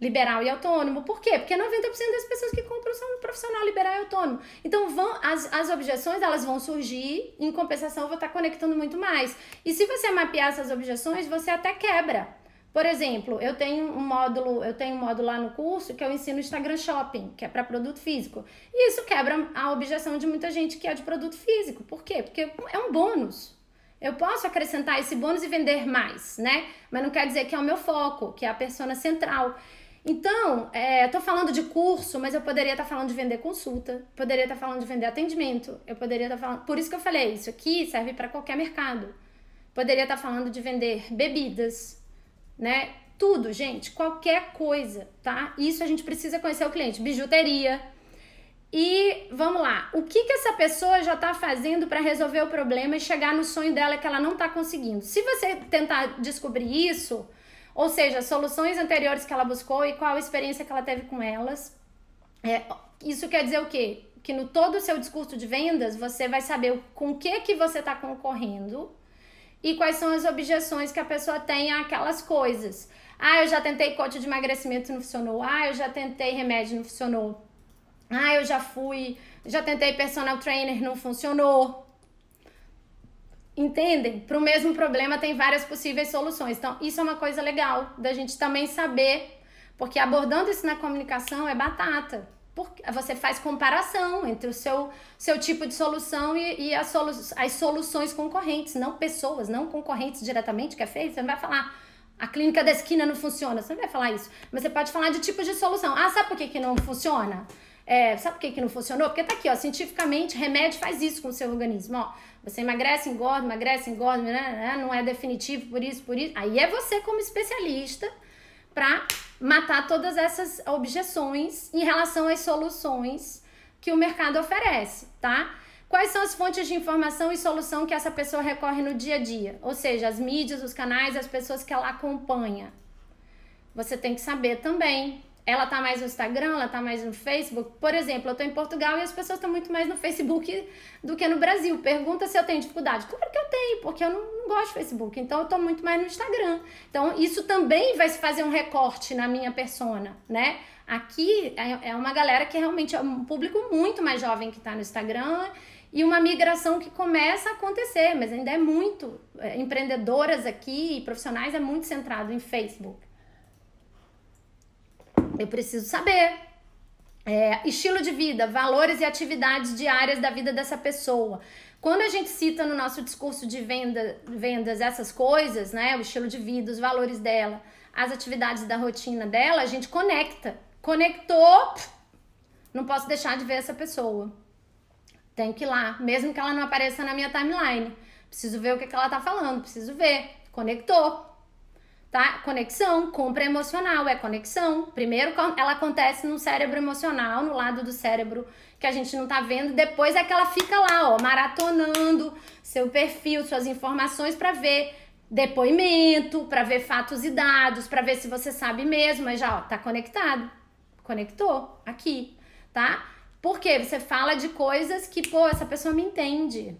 liberal e autônomo. Por quê? Porque 90% das pessoas que compram são profissional liberal e autônomo. Então vão as, as objeções, elas vão surgir, em compensação eu vou estar tá conectando muito mais. E se você mapear essas objeções, você até quebra. Por exemplo, eu tenho um módulo, eu tenho um módulo lá no curso que eu ensino Instagram Shopping, que é para produto físico. E isso quebra a objeção de muita gente que é de produto físico. Por quê? Porque é um bônus. Eu posso acrescentar esse bônus e vender mais, né? Mas não quer dizer que é o meu foco, que é a persona central. Então, é, tô falando de curso, mas eu poderia estar tá falando de vender consulta, poderia estar tá falando de vender atendimento, eu poderia estar tá falando. Por isso que eu falei, isso aqui serve para qualquer mercado. Poderia estar tá falando de vender bebidas, né? Tudo, gente, qualquer coisa, tá? Isso a gente precisa conhecer o cliente. Bijuteria, e vamos lá, o que, que essa pessoa já está fazendo para resolver o problema e chegar no sonho dela que ela não está conseguindo? Se você tentar descobrir isso, ou seja, soluções anteriores que ela buscou e qual a experiência que ela teve com elas, é, isso quer dizer o quê? Que no todo o seu discurso de vendas você vai saber com o que que você está concorrendo e quais são as objeções que a pessoa tem àquelas coisas. Ah, eu já tentei coach de emagrecimento e não funcionou. Ah, eu já tentei remédio e não funcionou ah, eu já fui, já tentei personal trainer, não funcionou. Entendem? Para o mesmo problema tem várias possíveis soluções. Então, isso é uma coisa legal da gente também saber, porque abordando isso na comunicação é batata. Porque você faz comparação entre o seu, seu tipo de solução e, e as, solu as soluções concorrentes, não pessoas, não concorrentes diretamente, que é Você não vai falar, a clínica da esquina não funciona, você não vai falar isso. Mas você pode falar de tipo de solução. Ah, sabe por que, que não funciona? É, sabe por que, que não funcionou? Porque tá aqui, ó, cientificamente, remédio faz isso com o seu organismo, ó. Você emagrece, engorda, emagrece, engorda, né? né não é definitivo por isso, por isso. Aí é você como especialista para matar todas essas objeções em relação às soluções que o mercado oferece, tá? Quais são as fontes de informação e solução que essa pessoa recorre no dia a dia? Ou seja, as mídias, os canais, as pessoas que ela acompanha. Você tem que saber também ela tá mais no Instagram, ela tá mais no Facebook. Por exemplo, eu tô em Portugal e as pessoas estão muito mais no Facebook do que no Brasil. Pergunta se eu tenho dificuldade. Claro que eu tenho, porque eu não, não gosto de Facebook. Então eu tô muito mais no Instagram. Então isso também vai se fazer um recorte na minha persona, né? Aqui é, é uma galera que realmente é um público muito mais jovem que tá no Instagram e uma migração que começa a acontecer, mas ainda é muito. É, empreendedoras aqui e profissionais é muito centrado em Facebook. Eu preciso saber. É, estilo de vida, valores e atividades diárias da vida dessa pessoa. Quando a gente cita no nosso discurso de venda, vendas essas coisas, né? O estilo de vida, os valores dela, as atividades da rotina dela, a gente conecta. Conectou, não posso deixar de ver essa pessoa. Tenho que ir lá, mesmo que ela não apareça na minha timeline. Preciso ver o que, é que ela tá falando, preciso ver. Conectou tá? Conexão, compra emocional é conexão. Primeiro ela acontece no cérebro emocional, no lado do cérebro que a gente não tá vendo, depois é que ela fica lá, ó, maratonando seu perfil, suas informações para ver depoimento, para ver fatos e dados, para ver se você sabe mesmo, mas já, ó, tá conectado. Conectou aqui, tá? Porque você fala de coisas que, pô, essa pessoa me entende.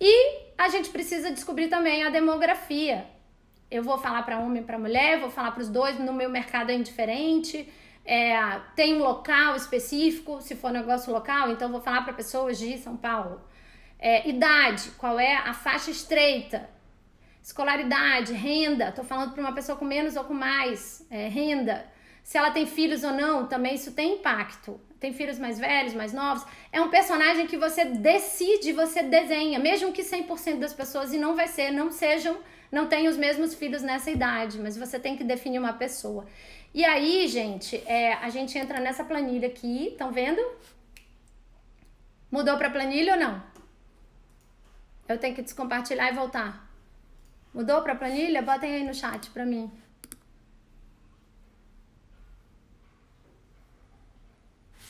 E a gente precisa descobrir também a demografia eu vou falar para homem e para mulher, vou falar para os dois, no meu mercado é indiferente. É, tem um local específico, se for negócio local, então vou falar para pessoas de São Paulo. É, idade, qual é a faixa estreita? Escolaridade, renda, estou falando para uma pessoa com menos ou com mais é, renda. Se ela tem filhos ou não, também isso tem impacto. Tem filhos mais velhos, mais novos. É um personagem que você decide, você desenha, mesmo que 100% das pessoas, e não vai ser, não sejam não tem os mesmos filhos nessa idade, mas você tem que definir uma pessoa. E aí, gente, é, a gente entra nessa planilha aqui, estão vendo? Mudou para planilha ou não? Eu tenho que descompartilhar e voltar. Mudou para planilha? Botem aí no chat para mim.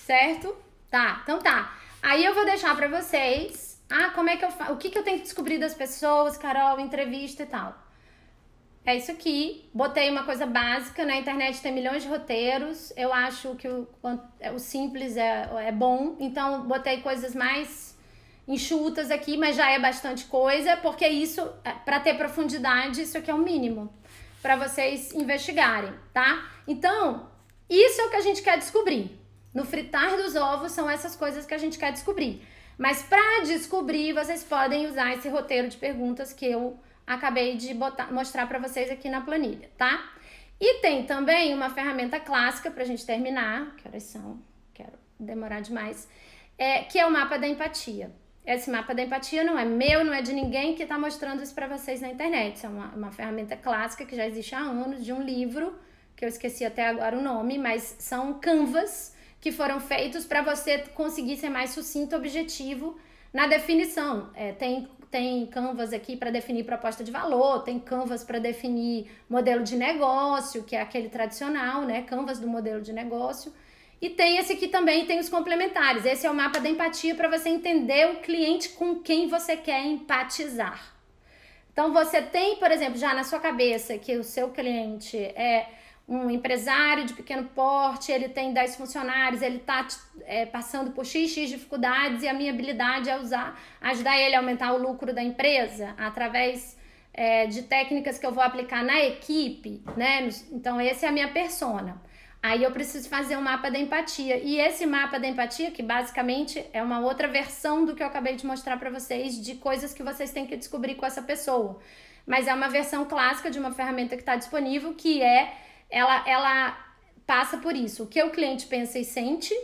Certo? Tá, então tá. Aí eu vou deixar para vocês ah, como é que eu faço? O que, que eu tenho que descobrir das pessoas, Carol, entrevista e tal. É isso aqui. Botei uma coisa básica. Na internet tem milhões de roteiros. Eu acho que o, é, o simples é, é bom. Então, botei coisas mais enxutas aqui, mas já é bastante coisa, porque isso, é, para ter profundidade, isso aqui é o mínimo para vocês investigarem, tá? Então, isso é o que a gente quer descobrir. No fritar dos ovos são essas coisas que a gente quer descobrir. Mas para descobrir, vocês podem usar esse roteiro de perguntas que eu acabei de botar, mostrar para vocês aqui na planilha, tá? E tem também uma ferramenta clássica para a gente terminar, que horas são? Quero demorar demais, é, que é o mapa da empatia. Esse mapa da empatia não é meu, não é de ninguém que está mostrando isso para vocês na internet. é uma, uma ferramenta clássica que já existe há anos, de um livro, que eu esqueci até agora o nome, mas são canvas que foram feitos para você conseguir ser mais sucinto objetivo na definição. É, tem, tem canvas aqui para definir proposta de valor, tem canvas para definir modelo de negócio, que é aquele tradicional, né? Canvas do modelo de negócio. E tem esse aqui também, tem os complementares. Esse é o mapa da empatia para você entender o cliente com quem você quer empatizar. Então você tem, por exemplo, já na sua cabeça que o seu cliente é um empresário de pequeno porte, ele tem 10 funcionários, ele está é, passando por XX dificuldades e a minha habilidade é usar, ajudar ele a aumentar o lucro da empresa através é, de técnicas que eu vou aplicar na equipe, né? Então, essa é a minha persona. Aí eu preciso fazer um mapa da empatia. E esse mapa da empatia, que basicamente é uma outra versão do que eu acabei de mostrar para vocês, de coisas que vocês têm que descobrir com essa pessoa. Mas é uma versão clássica de uma ferramenta que está disponível, que é ela, ela passa por isso. O que o cliente pensa e sente.